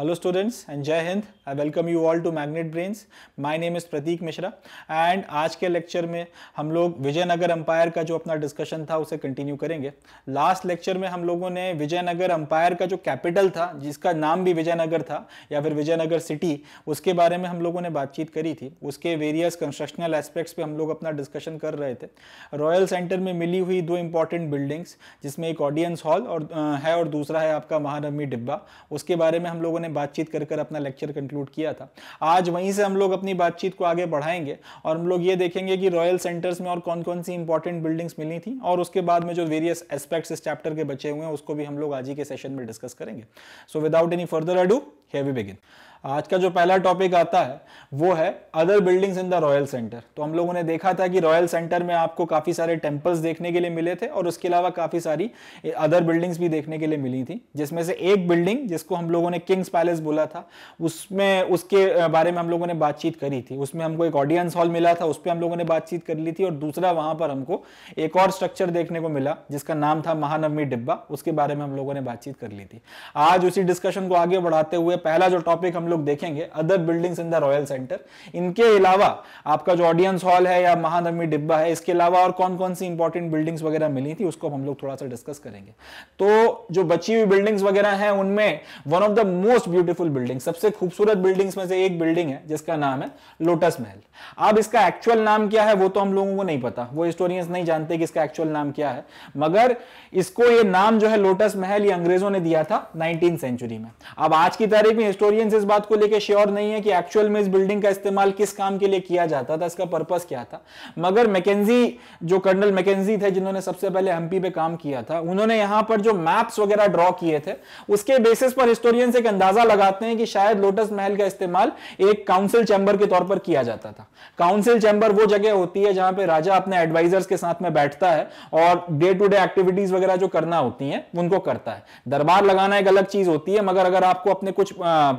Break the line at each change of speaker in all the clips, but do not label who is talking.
Hello students and Jai Hind I welcome you all to Magnet Brains my name is Pratik Mishra and आज के lecture में हम लोग विजयनगर अंपायर का जो अपना डिस्कशन था उसे कंटिन्यू करेंगे लास्ट लेक्चर में हम लोगों ने विजयनगर अंपायर का जो कैपिटल था जिसका नाम भी विजयनगर था या फिर विजयनगर सिटी उसके बारे में हम लोगों ने बातचीत करी थी उसके वेरियस कंस्ट्रक्शनल एस्पेक्ट्स पर हम लोग अपना डिस्कशन कर रहे थे रॉयल सेंटर में मिली हुई दो इंपॉर्टेंट बिल्डिंग्स जिसमें एक ऑडियंस हॉल और है और दूसरा है आपका महानवमी डिब्बा उसके बारे में हम लोगों ने ने बातचीत कर कर अपना लेक्चर कंक्लूड किया था आज वहीं से हम लोग अपनी बातचीत को आगे बढ़ाएंगे और हम लोग ये देखेंगे कि रॉयल सेंटर्स में और कौन कौन सी इंपॉर्टेंट बिल्डिंग्स मिली थी और उसके बाद में जो वेरियस एस्पेक्ट्स इस चैप्टर के बचे हुए हैं उसको भी हम लोग आज ही के सेशन में डिस्कस करेंगे so without any further ado heavy begin आज का जो पहला टॉपिक आता है वो है other buildings in the royal centre तो हम लोगों ने देखा था कि रॉयल सेंटर में आपको काफ़ी सारे टेम्पल्स देखने के लिए मिले थे और उसके अलावा काफ़ी सारी अदर बिल्डिंग्स भी देखने के लिए मिली थी जिसमें से एक बिल्डिंग जिसको हम लोगों ने किंग्स पैलेस बोला था उसमें उसके बारे में हम लोगों ने बातचीत करी थी उसमें हमको एक ऑडियंस हॉल मिला था उस पर हम लोगों ने बातचीत कर ली थी और दूसरा वहां पर हमको एक और स्ट्रक्चर देखने को मिला जिसका नाम था महानवमी डिब्बा उसके बारे में हम लोगों ने बातचीत कर ली थी आज उसी डिस्कशन को आगे बढ़ाते हुए पहला जो टॉपिक हम लोग देखेंगे other buildings in the royal centre इनके अलावा आपका जो ऑडियंस हॉल है या महानवमी डिब्बा है इसके अलावा और कौन कौन सी इंपॉर्टेंट बिल्डिंग्स वगैरह मिली थी उसको हम लोग थोड़ा सा डिस्कस करेंगे तो जो बची हुई बिल्डिंग्स वगैरह हैं उनमें one of the most beautiful building सबसे खूबसूरत बिल्डिंग्स में से एक बिल्डिंग है जिसका नाम है लोटस महल अब इसका एक्चुअल नाम क्या है वो तो हम लोगों को नहीं पता वो हिस्टोरियंस नहीं जानते कि इसका एक्चुअल नाम क्या है मगर इसको ये नाम जो है लोटस महल ये अंग्रेजों ने दिया था नाइनटीन सेंचुरी में अब आज की तारीख में हिस्टोरियंस इस बात बात को लेकर श्योर नहीं है कि एक्चुअल में इस बिल्डिंग का इस्तेमाल किस काम के लिए किया जाता था इसका पर्पस क्या था मगर मैकेजी जो कर्नल मैकेजी थे जिन्होंने सबसे पहले हम्पी पे काम किया था उन्होंने यहां पर जो मैप्स वगैरह ड्रॉ किए थे उसके बेसिस पर हिस्टोरियंस एक अंदाजा लगाते हैं कि शायद लोटस महल का इस्तेमाल एक काउंसिल चैंबर के तौर पर किया जाता था काउंसिल चैंबर वो जगह होती है जहां पर राजा अपने एडवाइजर्स के साथ में बैठता है और डे टू डे एक्टिविटीज वगैरह जो करना होती है उनको करता है दरबार लगाना एक अलग चीज होती है मगर अगर आपको अपने कुछ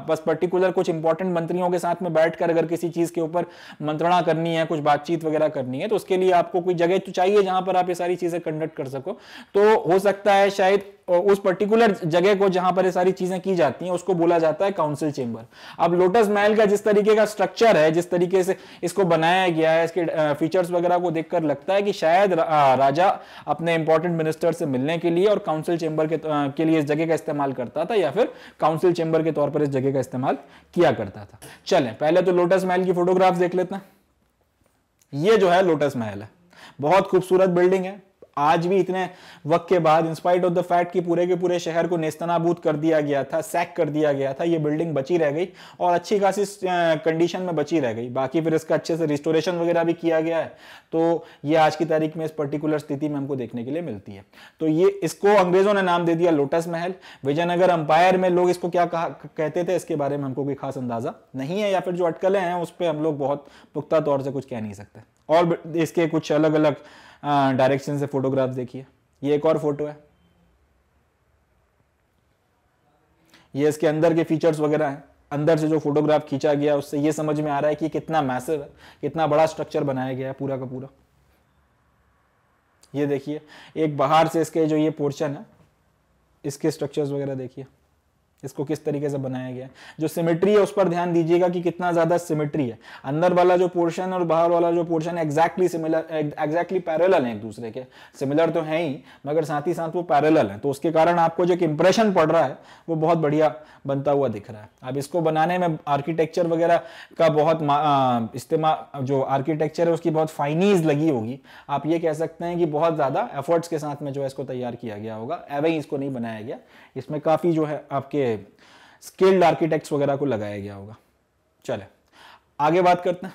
बस पर्टिकुलर पर्टिकुलर कुछ इंपॉर्टेंट मंत्रियों के साथ में बैठकर अगर किसी चीज के ऊपर मंत्रणा करनी है कुछ बातचीत वगैरह करनी है तो उसके लिए आपको कोई जगह तो चाहिए जहां पर आप ये सारी चीजें कंडक्ट कर सको तो हो सकता है शायद उस पर्टिकुलर जगह को जहां पर ये सारी चीजें की जाती हैं उसको बोला जाता है काउंसिल चेंबर अब लोटस महल का जिस तरीके का स्ट्रक्चर है जिस तरीके से इसको बनाया गया है इसके फीचर्स वगैरह को देखकर लगता है कि शायद राजा अपने इंपॉर्टेंट मिनिस्टर से मिलने के लिए और काउंसिल चेंबर के, के लिए इस जगह का इस्तेमाल करता था या फिर काउंसिल चेंबर के तौर पर इस जगह का इस्तेमाल किया करता था चले पहले तो लोटस महल की फोटोग्राफ देख लेते हैं ये जो है लोटस महल है बहुत खूबसूरत बिल्डिंग है आज भी इतने वक्त के बाद इंस्पाइट ऑफ द फैक्ट कि पूरे के पूरे शहर को नेस्तनाबूद कर दिया गया था सैक कर दिया गया था ये बिल्डिंग बची रह गई और अच्छी खासी कंडीशन में बची रह गई बाकी फिर इसका अच्छे से रिस्टोरेशन वगैरह भी किया गया है तो ये आज की तारीख में इस पर्टिकुलर स्थिति में हमको देखने के लिए मिलती है तो ये इसको अंग्रेजों ने नाम दे दिया लोटस महल विजयनगर अंपायर में लोग इसको क्या कहते थे इसके बारे में हमको कोई खास अंदाजा नहीं है या फिर जो अटकलें हैं उस पर हम लोग बहुत पुख्ता तौर से कुछ कह नहीं सकते और इसके कुछ अलग अलग डायरेक्शन से फोटोग्राफ देखिए ये एक और फोटो है ये इसके अंदर के फीचर्स वगैरह हैं अंदर से जो फोटोग्राफ खींचा गया उससे ये समझ में आ रहा है कि कितना मैसिव है कितना बड़ा स्ट्रक्चर बनाया गया है पूरा का पूरा ये देखिए एक बाहर से इसके जो ये पोर्शन है इसके स्ट्रक्चर्स वगैरह देखिए इसको किस तरीके से बनाया गया जो सिमेट्री है उस पर ध्यान दीजिएगा कि कितना ज्यादा सिमेट्री है अंदर वाला जो पोर्शन और बाहर वाला जो पोर्शन है एग्जैक्टली सिमिलर एग्जैक्टली पैरल है एक दूसरे के सिमिलर तो है ही मगर साथ ही साथ वो पैरल है तो उसके कारण आपको जो एक इंप्रेशन पड़ रहा है वो बहुत बढ़िया बनता हुआ दिख रहा है अब इसको बनाने में आर्किटेक्चर वगैरह का बहुत इस्तेमाल जो आर्किटेक्चर है उसकी बहुत फाइनीज लगी होगी आप ये कह सकते हैं कि बहुत ज्यादा एफर्ट्स के साथ में जो है इसको तैयार किया गया होगा एवं इसको नहीं बनाया गया इसमें काफी जो है आपके स्केल्ड आर्किटेक्ट्स वगैरह को लगाया गया होगा चले आगे बात करते हैं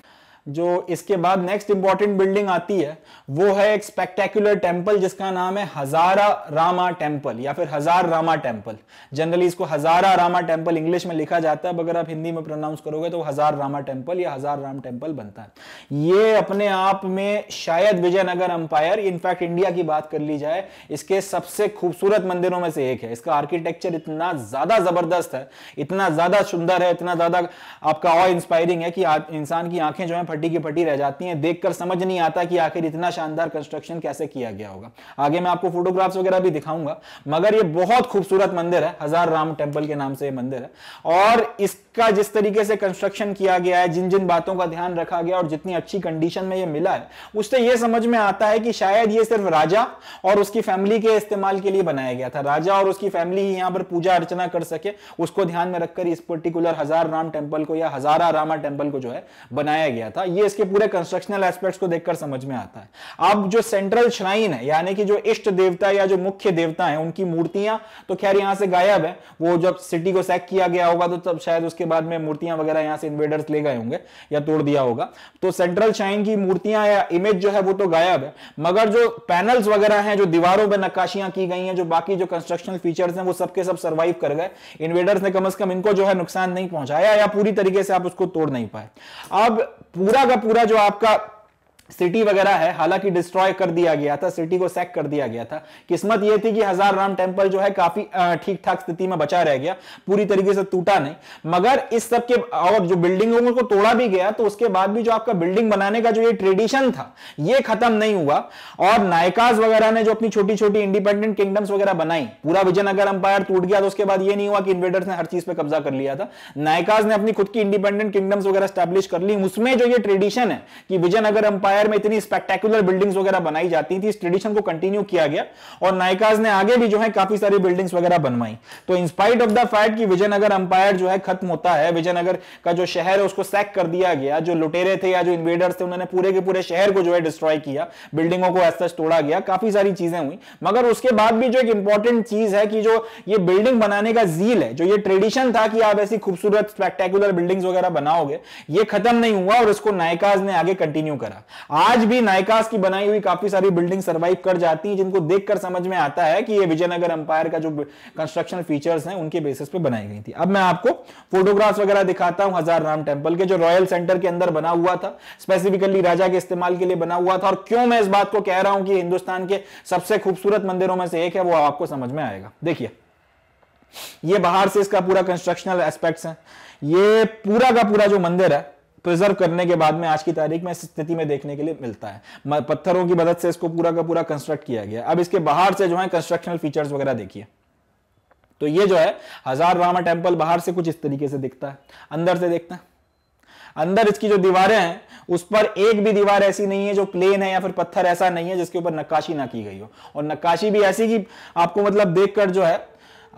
जो इसके बाद नेक्स्ट इंपॉर्टेंट बिल्डिंग आती है वो है एक स्पेक्टेकुलर टेम्पल जिसका नाम है हजारा रामा टेम्पल या फिर हजार रामा टेम्पल जनरली इसको हजारा रामा टेम्पल इंग्लिश में लिखा जाता है अगर आप हिंदी में प्रोनाउंस करोगे तो हजार रामा टेम्पल या हजार राम टेम्पल बनता है ये अपने आप में शायद विजयनगर अंपायर इनफैक्ट इंडिया की बात कर ली जाए इसके सबसे खूबसूरत मंदिरों में से एक है इसका आर्किटेक्चर इतना ज्यादा जबरदस्त है इतना ज्यादा सुंदर है इतना ज्यादा आपका और इंस्पायरिंग है कि इंसान की आंखें जो है फटी की फटी रह जाती हैं देखकर समझ नहीं आता कि आखिर इतना शानदार कंस्ट्रक्शन कैसे किया गया होगा आगे मैं आपको फोटोग्राफ्स वगैरह भी दिखाऊंगा मगर ये बहुत खूबसूरत मंदिर है हजार राम टेम्पल के नाम से ये मंदिर है और इसका जिस तरीके से कंस्ट्रक्शन किया गया है जिन जिन बातों का ध्यान रखा गया और जितनी अच्छी कंडीशन में ये मिला है उससे यह समझ में आता है कि शायद ये सिर्फ राजा और उसकी फैमिली के इस्तेमाल के लिए बनाया गया था राजा और उसकी फैमिली ही यहां पर पूजा अर्चना कर सके उसको ध्यान में रखकर इस पर्टिकुलर हजार राम टेम्पल को या हजारा रामा टेम्पल को जो है बनाया गया था था हाँ, ये इसके पूरे कंस्ट्रक्शनल एस्पेक्ट्स को देखकर समझ में आता है अब जो सेंट्रल श्राइन है यानी कि जो इष्ट देवता या जो मुख्य देवता है उनकी मूर्तियां तो खैर यहां से गायब है वो जब सिटी को सैक किया गया होगा तो तब शायद उसके बाद में मूर्तियां वगैरह यहां से इन्वेडर्स ले गए होंगे या तोड़ दिया होगा तो सेंट्रल श्राइन की मूर्तियां या इमेज जो है वो तो गायब है मगर जो पैनल्स वगैरह है जो दीवारों पर नक्काशियां की गई है जो बाकी जो कंस्ट्रक्शनल फीचर्स है वो सबके सब सर्वाइव कर गए इन्वेडर्स ने कम अज कम इनको जो है नुकसान नहीं पहुंचाया या पूरी तरीके से आप उसको तोड़ नहीं पाए अब पूरा पूरा का पूरा जो आपका सिटी वगैरह है हालांकि डिस्ट्रॉय कर दिया गया था सिटी को सैक कर दिया गया था किस्मत यह थी कि हजार राम टेम्पल जो है काफी ठीक ठाक स्थिति में बचा रह गया पूरी तरीके से टूटा नहीं मगर इस सब के और जो बिल्डिंगों को तोड़ा भी गया तो उसके बाद भी जो आपका बिल्डिंग बनाने का जो ये ट्रेडिशन था ये खत्म नहीं हुआ और नायकाज वगैरह ने जो अपनी छोटी छोटी इंडिपेंडेंट किंगडम्स वगैरह बनाई पूरा विजयनगर अंपायर टूट गया तो उसके बाद ये नहीं हुआ कि इन्वेडर्स ने हर चीज पर कब्जा कर लिया था नायकाज ने अपनी खुद की इंडिपेंडेंट किंगडम्स वगैरह स्टैब्लिश कर ली उसमें जो ये ट्रेडिशन है कि विजयनगर अंपायर एम्पायर में इतनी स्पेक्टेकुलर बिल्डिंग्स वगैरह बनाई जाती थी इस ट्रेडिशन को कंटिन्यू किया गया और नायकाज ने आगे भी जो है काफी सारी बिल्डिंग्स वगैरह बनवाई तो इंस्पाइट ऑफ द फैक्ट की विजयनगर एम्पायर जो है खत्म होता है विजयनगर का जो शहर है उसको सैक कर दिया गया जो लुटेरे थे या जो इन्वेडर्स थे उन्होंने पूरे के पूरे शहर को जो है डिस्ट्रॉय किया बिल्डिंगों को ऐसा तोड़ा गया काफी सारी चीजें हुई मगर उसके बाद भी जो एक इंपॉर्टेंट चीज है कि जो ये बिल्डिंग बनाने का जील है जो ये ट्रेडिशन था कि आप ऐसी खूबसूरत स्पेक्टेकुलर बिल्डिंग्स वगैरह बनाओगे ये खत्म नहीं हुआ और इसको नायकाज ने आगे कंटिन्यू करा आज भी नायकास की बनाई हुई काफी सारी बिल्डिंग सर्वाइव कर जाती है जिनको देखकर समझ में आता है कि ये विजयनगर अंपायर का जो कंस्ट्रक्शन फीचर्स हैं उनके बेसिस पे बनाई गई थी अब मैं आपको फोटोग्राफ्स वगैरह दिखाता हूं हजार राम टेम्पल के जो रॉयल सेंटर के अंदर बना हुआ था स्पेसिफिकली राजा के इस्तेमाल के लिए बना हुआ था और क्यों मैं इस बात को कह रहा हूं कि हिंदुस्तान के सबसे खूबसूरत मंदिरों में से एक है वो आपको समझ में आएगा देखिए ये बाहर से इसका पूरा कंस्ट्रक्शनल एस्पेक्ट्स है ये पूरा का पूरा जो मंदिर है प्रिजर्व करने के बाद में आज की तारीख में इस स्थिति में देखने के लिए मिलता है पत्थरों की मदद से इसको पूरा का पूरा कंस्ट्रक्ट किया गया अब इसके बाहर से जो है कंस्ट्रक्शनल फीचर्स वगैरह देखिए तो ये जो है हजार रामा टेम्पल बाहर से कुछ इस तरीके से दिखता है अंदर से देखता है अंदर इसकी जो दीवारें हैं उस पर एक भी दीवार ऐसी नहीं है जो प्लेन है या फिर पत्थर ऐसा नहीं है जिसके ऊपर नक्काशी ना की गई हो और नक्काशी भी ऐसी कि आपको मतलब देखकर जो है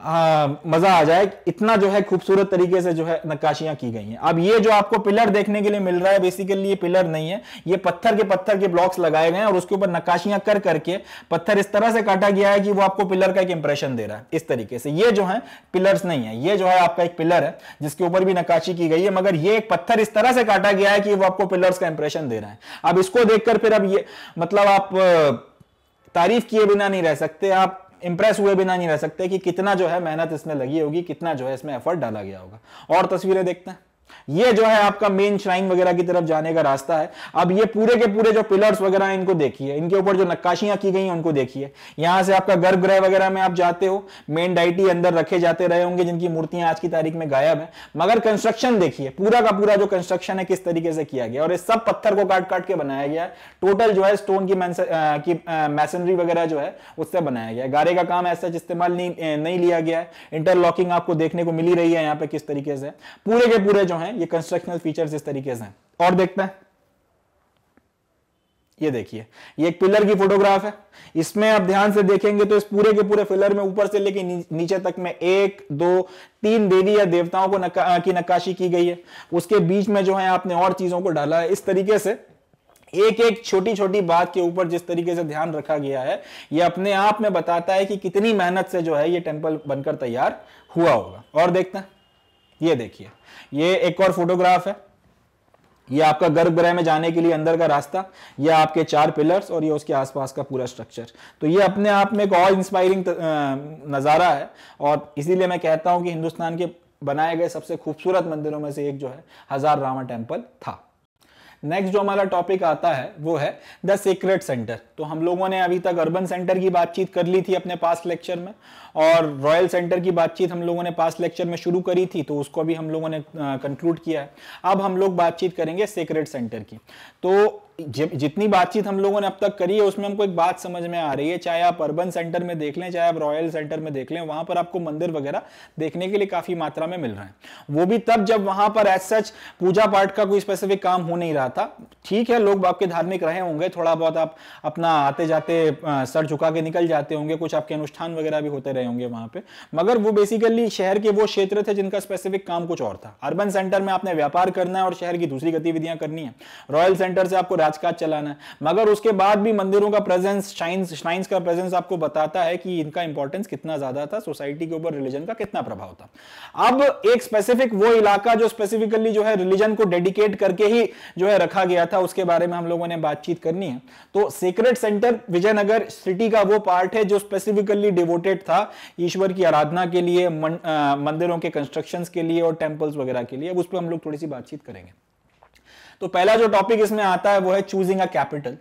हाँ, मजा आ जाए इतना जो है खूबसूरत तरीके से जो है नक्काशियां की गई हैं अब ये जो आपको पिलर देखने के लिए मिल रहा है बेसिकली ये पिलर नहीं है ये पत्थर के पत्थर के ब्लॉक्स लगाए गए हैं और उसके ऊपर नक्काशियां कर करके पत्थर इस तरह से काटा गया है कि वो आपको पिलर का एक इंप्रेशन दे रहा है इस तरीके से ये जो है पिलर्स नहीं है ये जो है आपका एक पिलर है जिसके ऊपर भी नक्काशी की गई है मगर ये एक पत्थर इस तरह से काटा गया है कि वो आपको पिलर्स का इंप्रेशन दे रहा है अब इसको देखकर फिर अब ये मतलब आप तारीफ किए बिना नहीं रह सकते आप इंप्रेस हुए बिना नहीं रह सकते कि कितना जो है मेहनत इसमें लगी होगी कितना जो है इसमें एफर्ट डाला गया होगा और तस्वीरें देखते हैं ये जो है आपका मेन श्राइन वगैरह की तरफ जाने का रास्ता है अब ये पूरे के पूरे जो पिलर्स वगैरह इनको देखिए इनके ऊपर जो नक्काशियां की गई हैं उनको देखिए यहां से आपका गर्भगृह वगैरह में आप जाते हो मेन डाइटी अंदर रखे जाते रहे होंगे जिनकी मूर्तियां आज की तारीख में गायब है मगर कंस्ट्रक्शन देखिए पूरा का पूरा जो कंस्ट्रक्शन है किस तरीके से किया गया और इस सब पत्थर को काट काट के बनाया गया है टोटल जो है स्टोन की मैसनरी वगैरह जो है उससे बनाया गया है गारे का काम ऐसा इस्तेमाल नहीं लिया गया है इंटरलॉकिंग आपको देखने को मिली रही है यहाँ पे किस तरीके से पूरे के पूरे जो हैं ये कंस्ट्रक्शनल फीचर्स इस तरीके से हैं और देखते हैं ये देखिए ये एक पिलर की फोटोग्राफ है इसमें आप ध्यान से देखेंगे तो इस पूरे के पूरे पिलर में ऊपर से लेके नीचे तक में एक दो तीन देवी या देवताओं को नका, की नक्काशी की गई है उसके बीच में जो है आपने और चीजों को डाला है इस तरीके से एक एक छोटी छोटी बात के ऊपर जिस तरीके से ध्यान रखा गया है ये अपने आप में बताता है कि कितनी मेहनत से जो है ये टेम्पल बनकर तैयार हुआ होगा और देखते हैं ये देखिए ये एक और फोटोग्राफ है ये आपका गर्भगृह में जाने के लिए अंदर का रास्ता ये आपके चार पिलर्स और ये उसके आसपास का पूरा स्ट्रक्चर तो ये अपने आप में एक और इंस्पायरिंग नज़ारा है और इसीलिए मैं कहता हूं कि हिंदुस्तान के बनाए गए सबसे खूबसूरत मंदिरों में से एक जो है हज़ार रामा टेम्पल था नेक्स्ट जो हमारा टॉपिक आता है वो है द सीक्रेट सेंटर तो हम लोगों ने अभी तक अर्बन सेंटर की बातचीत कर ली थी अपने पास लेक्चर में और रॉयल सेंटर की बातचीत हम लोगों ने पास लेक्चर में शुरू करी थी तो उसको भी हम लोगों ने कंक्लूड किया है अब हम लोग बातचीत करेंगे सीक्रेट सेंटर की तो जितनी बातचीत हम लोगों ने अब तक करी है उसमें हमको एक बात समझ में आ रही है चाहे आप अर्बन सेंटर में देख लें चाहे आप रॉयल सेंटर में देख लें वहां पर आपको मंदिर वगैरह देखने के लिए काफी मात्रा में मिल रहे हैं वो भी तब जब वहां पर एज सच पूजा पाठ का कोई स्पेसिफिक काम हो नहीं रहा था ठीक है लोग आपके धार्मिक रहे होंगे थोड़ा बहुत आप अपना आते जाते सर झुका के निकल जाते होंगे कुछ आपके अनुष्ठान वगैरह भी होते रहे होंगे वहां पर मगर वो बेसिकली शहर के वो क्षेत्र थे जिनका स्पेसिफिक काम कुछ और था अर्बन सेंटर में आपने व्यापार करना है और शहर की दूसरी गतिविधियां करनी है रॉयल सेंटर से आपको राजकाज चलाना है मगर उसके बाद भी मंदिरों का प्रेजेंस श्राइन्स श्राइन्स का प्रेजेंस आपको बताता है कि इनका इंपॉर्टेंस कितना ज्यादा था सोसाइटी के ऊपर रिलीजन का कितना प्रभाव था अब एक स्पेसिफिक वो इलाका जो स्पेसिफिकली जो है रिलीजन को डेडिकेट करके ही जो है रखा गया था उसके बारे में हम लोगों ने बातचीत करनी है तो सीक्रेट सेंटर विजयनगर सिटी का वो पार्ट है जो स्पेसिफिकली डिवोटेड था ईश्वर की आराधना के लिए मंदिरों के कंस्ट्रक्शन के लिए और टेम्पल्स वगैरह के लिए अब उस पर हम लोग थोड़ी सी बातचीत करेंगे तो पहला जो टॉपिक इसमें आता है वो है चूजिंग अ कैपिटल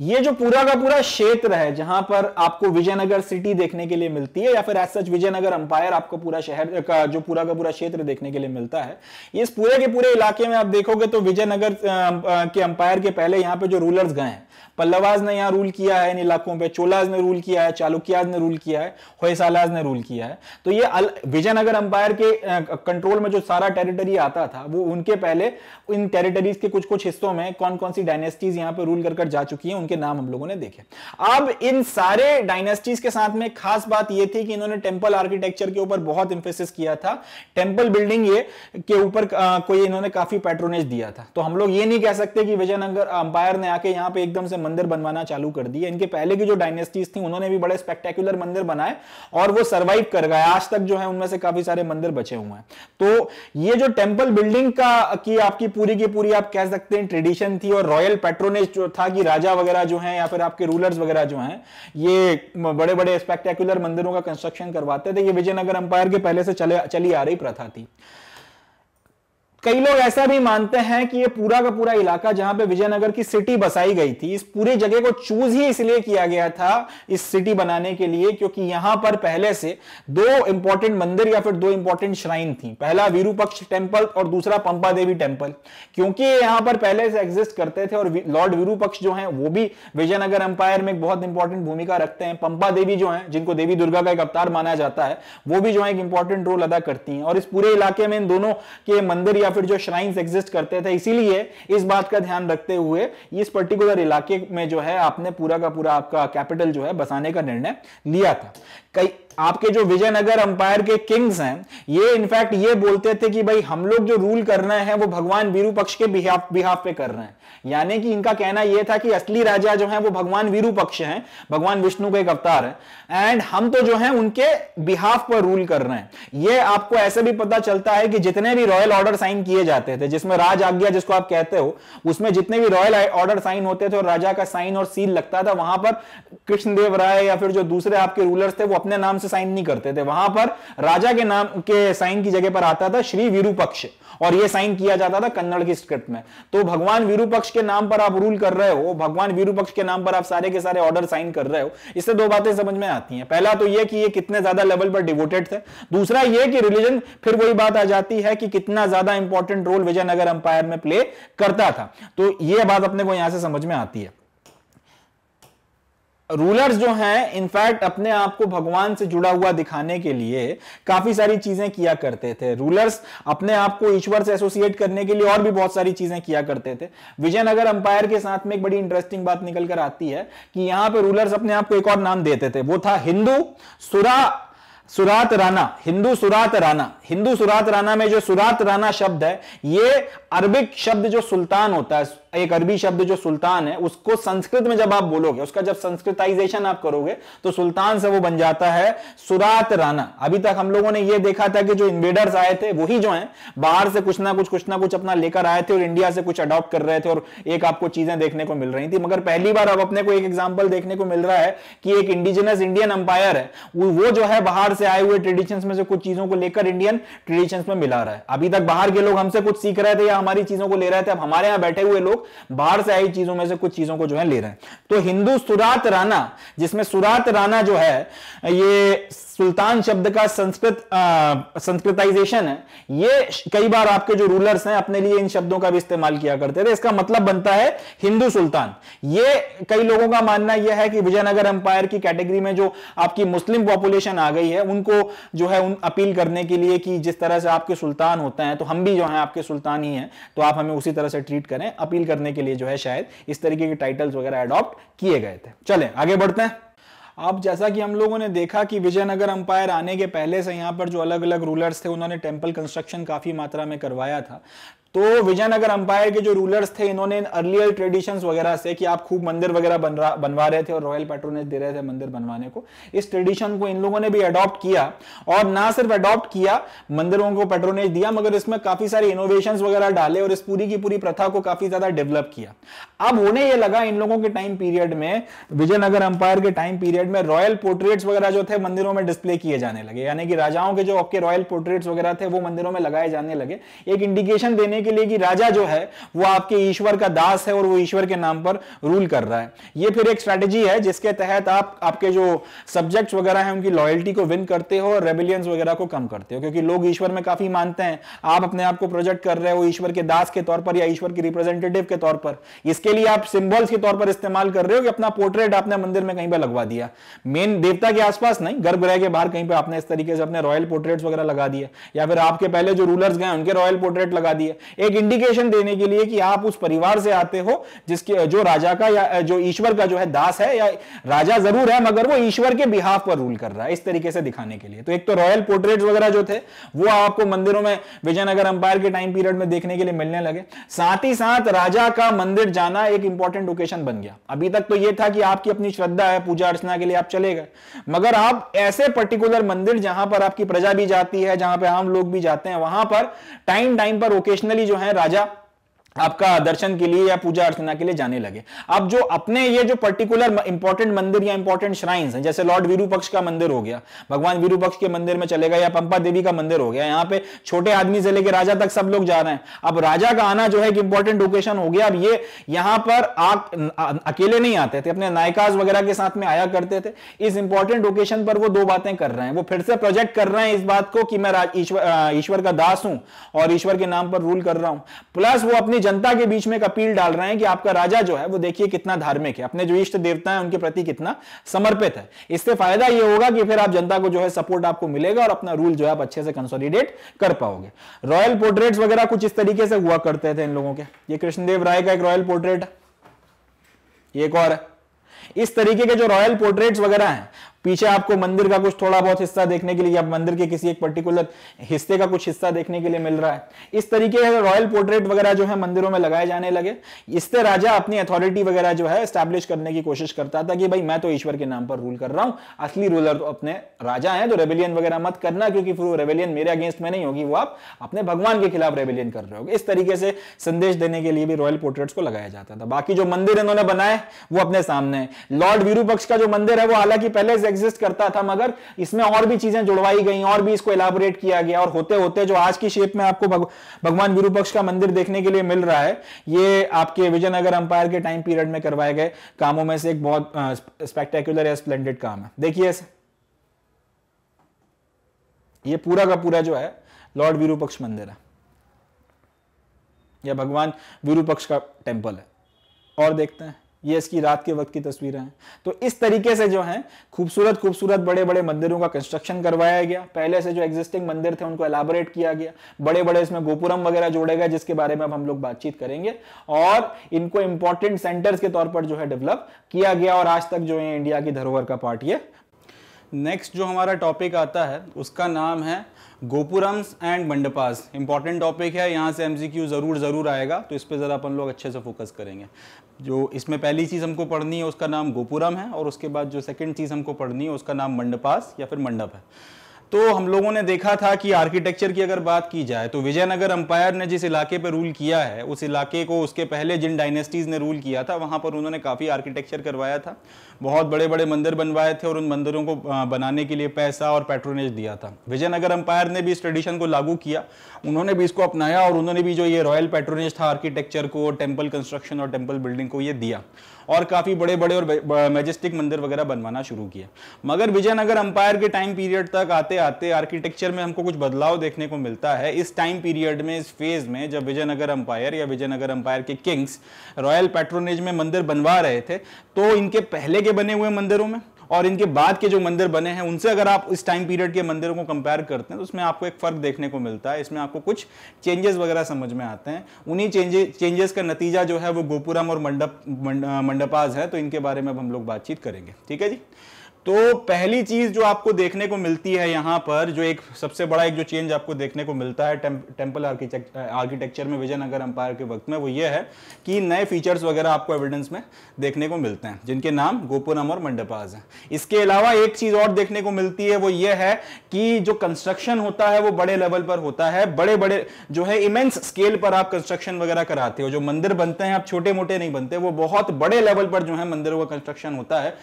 ये जो पूरा का पूरा क्षेत्र है जहां पर आपको विजयनगर सिटी देखने के लिए मिलती है या फिर एज सच विजयनगर अंपायर आपको पूरा शहर का जो पूरा का पूरा क्षेत्र देखने के लिए मिलता है इस पूरे के पूरे इलाके में आप देखोगे तो विजयनगर के अंपायर के पहले यहां पे जो रूलर्स गए हैं पल्लवाज ने यहां रूल किया है इन इलाकों पर चोलाज ने रूल किया है चालुक्याज ने रूल किया है होयसालाज ने रूल किया है तो ये विजयनगर अंपायर के कंट्रोल में जो सारा टेरिटरी आता था वो उनके पहले इन टेरिटरीज के कुछ कुछ हिस्सों में कौन कौन सी डायनेस्टीज यहां पर रूल कर जा चुकी है उनके नाम हम लोगों ने देखे अब इन सारे डायनेस्टीज के साथ में खास बात यह थी कि इन्होंने टेम्पल आर्किटेक्चर के ऊपर बहुत इंफेसिस किया था टेम्पल बिल्डिंग ये के ऊपर कोई इन्होंने काफी पैट्रोनेज दिया था तो हम लोग ये नहीं कह सकते कि विजयनगर अंपायर ने आके यहाँ पे एकदम से मंदिर बनवाना चालू कर दिया इनके पहले की जो डायनेस्टीज थी उन्होंने भी बड़े स्पेक्टेकुलर मंदिर बनाए और वो सर्वाइव कर गए आज तक जो है उनमें से काफी सारे मंदिर बचे हुए हैं तो ये जो टेम्पल बिल्डिंग का की आपकी पूरी की पूरी आप कह सकते हैं ट्रेडिशन थी और रॉयल पेट्रोनेज जो था कि राजा वगैरह वगैरह जो हैं या फिर आपके रूलर्स वगैरह जो हैं ये बड़े बड़े स्पेक्टेकुलर मंदिरों का कंस्ट्रक्शन करवाते थे ये विजयनगर अंपायर के पहले से चले चली आ रही प्रथा थी कई लोग ऐसा भी मानते हैं कि ये पूरा का पूरा इलाका जहां पे विजयनगर की सिटी बसाई गई थी इस पूरी जगह को चूज ही इसलिए किया गया था इस सिटी बनाने के लिए क्योंकि यहां पर पहले से दो इंपॉर्टेंट मंदिर या फिर दो इंपॉर्टेंट श्राइन थी पहला वीरूपक्ष टेम्पल और दूसरा पंपा देवी टेम्पल क्योंकि यहां पर पहले से एग्जिस्ट करते थे और लॉर्ड विरूपक्ष जो है वो भी विजयनगर एम्पायर में एक बहुत इंपॉर्टेंट भूमिका रखते हैं पंपा देवी जो है जिनको देवी दुर्गा का एक अवतार माना जाता है वो भी जो है एक इंपॉर्टेंट रोल अदा करती है और इस पूरे इलाके में इन दोनों के मंदिर या या फिर जो श्राइन्स एग्जिस्ट करते थे इसीलिए इस बात का ध्यान रखते हुए इस पर्टिकुलर इलाके में जो है आपने पूरा का पूरा आपका कैपिटल जो है बसाने का निर्णय लिया था कई आपके जो विजयनगर अंपायर के किंग्स हैं ये इनफैक्ट ये बोलते थे कि भाई हम लोग जो रूल कर रहे हैं वो भगवान वीरू पक्ष के बिहाफ बिहाफ पे कर रहे हैं यानी कि इनका कहना ये था कि असली राजा जो है वो भगवान वीरू पक्ष हैं भगवान विष्णु के एक अवतार है एंड हम तो जो है उनके बिहाफ पर रूल कर रहे हैं ये आपको ऐसे भी पता चलता है कि जितने भी रॉयल ऑर्डर साइन किए जाते थे जिसमें राज आज्ञा जिसको आप कहते हो उसमें जितने भी रॉयल ऑर्डर साइन होते थे और राजा का साइन और सील लगता था वहां पर कृष्णदेव राय या फिर जो दूसरे आपके रूलर्स थे वो अपने नाम से साइन नहीं करते थे वहां पर राजा के नाम के साइन की जगह पर आता था श्री विरूपक्ष और ये साइन किया जाता था कन्नड़ की स्क्रिप्ट में तो भगवान विरूपक्ष के नाम पर आप रूल कर रहे हो भगवान विरूपक्ष के नाम पर आप सारे के सारे ऑर्डर साइन कर रहे हो इससे दो बातें समझ में आती हैं पहला तो ये कि ये कितने ज्यादा लेवल पर डिवोटेड थे दूसरा ये कि रिलीजन फिर वही बात आ जाती है कि कितना ज्यादा इंपॉर्टेंट रोल विजयनगर अंपायर में प्ले करता था तो ये बात अपने को यहां से समझ में आती है रूलर्स जो हैं इनफैक्ट अपने आप को भगवान से जुड़ा हुआ दिखाने के लिए काफी सारी चीजें किया करते थे रूलर्स अपने आप को ईश्वर से एसोसिएट करने के लिए और भी बहुत सारी चीजें किया करते थे विजयनगर अंपायर के साथ में एक बड़ी इंटरेस्टिंग बात निकल कर आती है कि यहां पे रूलर्स अपने आप को एक और नाम देते थे वो था हिंदू सुरा सुरात राना हिंदू सुरात राना हिंदू सुरात राना में जो सुरात राना शब्द है ये अरबिक शब्द जो सुल्तान होता है एक अरबी शब्द जो सुल्तान है उसको संस्कृत में जब आप बोलोगे उसका जब संस्कृताइजेशन आप करोगे तो सुल्तान से वो बन जाता है सुरात राना अभी तक हम लोगों ने ये देखा था कि जो इन्वेडर्स आए थे वही जो है बाहर से कुछ ना कुछ कुछ ना कुछ अपना लेकर आए थे और इंडिया से कुछ अडॉप्ट कर रहे थे और एक आपको चीजें देखने को मिल रही थी मगर पहली बार अब अपने को एक एग्जाम्पल देखने को मिल रहा है कि एक इंडिजिनस इंडियन अंपायर है वो जो है बाहर से आए हुए ट्रेडिशन में से कुछ चीजों को लेकर इंडियन ट्रेडिशन में मिला रहा है अभी तक बाहर के लोग हमसे कुछ सीख रहे थे या हमारी चीजों को ले रहे थे अब हमारे यहाँ बैठे हुए लोग लोग बाहर से आई चीजों में से कुछ चीजों को जो है ले रहे हैं तो हिंदू सुरात राणा जिसमें सुरात राणा जो है ये सुल्तान शब्द का संस्कृत संस्कृताइजेशन है ये कई बार आपके जो रूलर्स हैं अपने लिए इन शब्दों का भी इस्तेमाल किया करते थे इसका मतलब बनता है हिंदू सुल्तान ये कई लोगों का मानना यह है कि विजयनगर एम्पायर की कैटेगरी में जो आपकी मुस्लिम पॉपुलेशन आ गई है उनको जो है उन अपील करने के लिए कि जिस तरह से आपके सुल्तान होते हैं तो हम भी जो है आपके सुल्तान ही है तो आप हमें उसी तरह से ट्रीट करें अपील करने के लिए जो है शायद इस तरीके के टाइटल्स वगैरह अडॉप्ट किए गए थे चले आगे बढ़ते हैं अब जैसा कि हम लोगों ने देखा कि विजयनगर अंपायर आने के पहले से यहां पर जो अलग अलग रूलर्स थे उन्होंने टेम्पल कंस्ट्रक्शन काफ़ी मात्रा में करवाया था तो विजयनगर अंपायर के जो रूलर्स थे इन्होंने अर्लियर ट्रेडिशन वगैरह से कि आप खूब मंदिर वगैरह बन बनवा रहे थे और रॉयल पेट्रोनेज दे रहे थे मंदिर बनवाने को इस ट्रेडिशन को इन लोगों ने भी अडॉप्ट किया और ना सिर्फ अडॉप्ट किया मंदिरों को पेट्रोनेज दिया मगर इसमें काफी सारे इनोवेशन वगैरह डाले और इस पूरी की पूरी प्रथा को काफी ज्यादा डेवलप किया अब होने यह लगा इन लोगों के टाइम पीरियड में विजयनगर अंपायर के टाइम पीरियड में रॉयल पोर्ट्रेट्स वगैरह जो थे मंदिरों में डिस्प्ले किए जाने लगे यानी कि राजाओं के जो आपके रॉयल पोर्ट्रेट्स वगैरह थे वो मंदिरों में लगाए जाने लगे एक इंडिकेशन देने के लिए कि राजा जो है वो आपके ईश्वर का दास है और वो ईश्वर के नाम पर रूल कर रहा है ये फिर एक स्ट्रेटेजी है जिसके तहत आप आपके जो सब्जेक्ट्स वगैरह हैं उनकी लॉयल्टी को विन करते हो और रेबिलियंस वगैरह को कम करते हो क्योंकि लोग ईश्वर में काफी मानते हैं आप अपने आप को प्रोजेक्ट कर रहे हो ईश्वर के दास के तौर पर या ईश्वर के रिप्रेजेंटेटिव के तौर पर इसके लिए आप सिंबल्स के तौर पर इस्तेमाल कर रहे हो कि अपना पोर्ट्रेट आपने मंदिर में कहीं पर लगवा दिया मेन देवता के आसपास नहीं गर्भगृह के बाहर कहीं पर आपने इस तरीके से अपने रॉयल पोर्ट्रेट्स वगैरह लगा दिए या फिर आपके पहले जो रूलर्स गए उनके रॉयल पोर्ट्रेट लगा दिए एक इंडिकेशन देने के लिए कि आप उस परिवार से आते हो जिसके जो राजा का या जो ईश्वर का जो है दास है या राजा जरूर है मगर वो ईश्वर के बिहाफ पर रूल कर रहा है इस तरीके से दिखाने के लिए तो एक तो रॉयल पोर्ट्रेट वगैरह जो थे वो आपको मंदिरों में विजयनगर अंपायर के टाइम पीरियड में देखने के लिए मिलने लगे साथ ही साथ राजा का मंदिर जाना एक इंपॉर्टेंट ओकेशन बन गया अभी तक तो यह था कि आपकी अपनी श्रद्धा है पूजा अर्चना के लिए आप चले गए मगर आप ऐसे पर्टिकुलर मंदिर जहां पर आपकी प्रजा भी जाती है जहां पर आम लोग भी जाते हैं वहां पर टाइम टाइम पर ओकेशनली जो है राजा आपका दर्शन के लिए या पूजा अर्चना के लिए जाने लगे अब जो अपने ये जो पर्टिकुलर इंपॉर्टेंट मंदिर या इंपॉर्टेंट श्राइन्स हैं जैसे लॉर्ड वीरूपक्ष का मंदिर हो गया भगवान वीरूपक्ष के मंदिर में चलेगा या पंपा देवी का मंदिर हो गया यहाँ पे छोटे आदमी से लेकर राजा तक सब लोग जा रहे हैं अब राजा का आना जो है एक इंपॉर्टेंट ओकेशन हो गया अब ये यहाँ पर आप अकेले नहीं आते थे अपने नायकाज वगैरह के साथ में आया करते थे इस इंपॉर्टेंट ओकेशन पर वो दो बातें कर रहे हैं वो फिर से प्रोजेक्ट कर रहे हैं इस बात को कि मैं ईश्वर का दास हूं और ईश्वर के नाम पर रूल कर रहा हूं प्लस वो अपनी जनता के बीच में एक अपील डाल रहे हैं कि आपका राजा जो है वो देखिए कितना धार्मिक है अपने जो इष्ट देवता है उनके प्रति कितना समर्पित है इससे फायदा यह होगा कि फिर आप जनता को जो है सपोर्ट आपको मिलेगा और अपना रूल जो है आप अच्छे से कंसोलिडेट कर पाओगे रॉयल पोर्ट्रेट वगैरह कुछ इस तरीके से हुआ करते थे इन लोगों के ये कृष्णदेव राय का एक रॉयल पोर्ट्रेट ये एक और है इस तरीके के जो रॉयल पोर्ट्रेट्स वगैरह हैं पीछे आपको मंदिर का कुछ थोड़ा बहुत हिस्सा देखने के लिए या मंदिर के किसी एक पर्टिकुलर हिस्से का कुछ हिस्सा देखने के लिए मिल रहा है इस तरीके से रॉयल पोर्ट्रेट वगैरह जो है मंदिरों में लगाए जाने लगे इससे राजा अपनी अथॉरिटी वगैरह जो है स्टैब्लिश करने की कोशिश करता था कि भाई मैं तो ईश्वर के नाम पर रूल कर रहा हूं असली रूलर तो अपने राजा है तो रेबेलियन वगैरह मत करना क्योंकि फिर वो रेबेलियन मेरे अगेंस्ट में नहीं होगी वो आप अपने भगवान के खिलाफ रेबेलियन कर रहे हो इस तरीके से संदेश देने के लिए भी रॉयल पोर्ट्रेट्स को लगाया जाता था बाकी जो मंदिर इन्होंने बनाए वो अपने सामने लॉर्ड वीरूपक्ष का जो मंदिर है वो हालांकि पहले से एग्जिस्ट करता था मगर इसमें और भी चीजें जुड़वाई गई और भी इसको इलाबोरेट किया गया और होते होते जो आज की शेप में आपको भगवान विरूपक्ष का मंदिर देखने के लिए मिल रहा है ये आपके विजयनगर अंपायर के टाइम पीरियड में करवाए गए कामों में से एक बहुत स्पेक्टेकुलर या स्प्लेंडेड काम है देखिए ये पूरा का पूरा जो है लॉर्ड विरूपक्ष मंदिर है या भगवान विरूपक्ष का टेम्पल है और देखते हैं ये इसकी रात के वक्त की तस्वीरें हैं तो इस तरीके से जो है खूबसूरत खूबसूरत बड़े बड़े मंदिरों का कंस्ट्रक्शन करवाया गया पहले से जो एग्जिस्टिंग मंदिर थे उनको एलाबोरेट किया गया बड़े बड़े इसमें गोपुरम वगैरह जोड़े गए जिसके बारे में अब हम लोग बातचीत करेंगे और इनको इंपॉर्टेंट सेंटर्स के तौर पर जो है डेवलप किया गया और आज तक जो है इंडिया की धरोहर का पार्टी है नेक्स्ट जो हमारा टॉपिक आता है उसका नाम है gopurams and mandapas important topic है यहाँ से एमसीक्यू ज़रूर ज़रूर आएगा तो इस पर ज़रा अपन लोग अच्छे से फोकस करेंगे जो इसमें पहली चीज़ हमको पढ़नी है उसका नाम गोपुरम है और उसके बाद जो सेकंड चीज़ हमको पढ़नी है उसका नाम मंडपास या फिर मंडप है तो हम लोगों ने देखा था कि आर्किटेक्चर की अगर बात की जाए तो विजयनगर अंपायर ने जिस इलाके पर रूल किया है उस इलाके को उसके पहले जिन डायनेस्टीज़ ने रूल किया था वहां पर उन्होंने काफ़ी आर्किटेक्चर करवाया था बहुत बड़े बड़े मंदिर बनवाए थे और उन मंदिरों को बनाने के लिए पैसा और पैट्रोनेज दिया था विजयनगर अंपायर ने भी इस ट्रेडिशन को लागू किया उन्होंने भी इसको अपनाया और उन्होंने भी जो ये रॉयल पैट्रोनेज था आर्किटेक्चर को टेम्पल कंस्ट्रक्शन और टेम्पल बिल्डिंग को ये दिया और काफ़ी बड़े बड़े और मेजेस्टिक मंदिर वगैरह बनवाना शुरू किया मगर विजयनगर अंपायर के टाइम पीरियड तक आते आते आर्किटेक्चर में हमको कुछ बदलाव देखने को मिलता है इस टाइम पीरियड में इस फेज में जब विजयनगर अंपायर या विजयनगर अंपायर के किंग्स रॉयल पेट्रोनेज में मंदिर बनवा रहे थे तो इनके पहले के के बने हुए मंदिरों में और इनके बाद के जो मंदिर बने हैं उनसे अगर आप इस टाइम पीरियड के मंदिरों को कंपेयर करते हैं तो उसमें आपको एक फर्क देखने को मिलता है इसमें आपको कुछ चेंजेस वगैरह समझ में आते हैं उन्हीं चेंजेस चेंजेस का नतीजा जो है वो गोपुरम और मंडप मंडपाज है तो इनके बारे में अब हम लोग बातचीत करेंगे ठीक है जी तो पहली चीज जो आपको देखने को मिलती है यहां पर जो एक सबसे बड़ा एक जो चेंज आपको देखने को मिलता है टेम, टेम्पल आर्किटेक्चर में विजयनगर अंपायर के वक्त में वो ये है कि नए फीचर्स वगैरह आपको एविडेंस में देखने को मिलते हैं जिनके नाम गोपुरम और मंडपाज हैं इसके अलावा एक चीज और देखने को मिलती है वो ये है कि जो कंस्ट्रक्शन होता है वो बड़े लेवल पर होता है बड़े बड़े जो है इमेंस स्केल पर आप कंस्ट्रक्शन वगैरह कराते हो जो मंदिर बनते हैं आप छोटे मोटे नहीं बनते वो बहुत बड़े लेवल पर जो है मंदिरों का कंस्ट्रक्शन होता है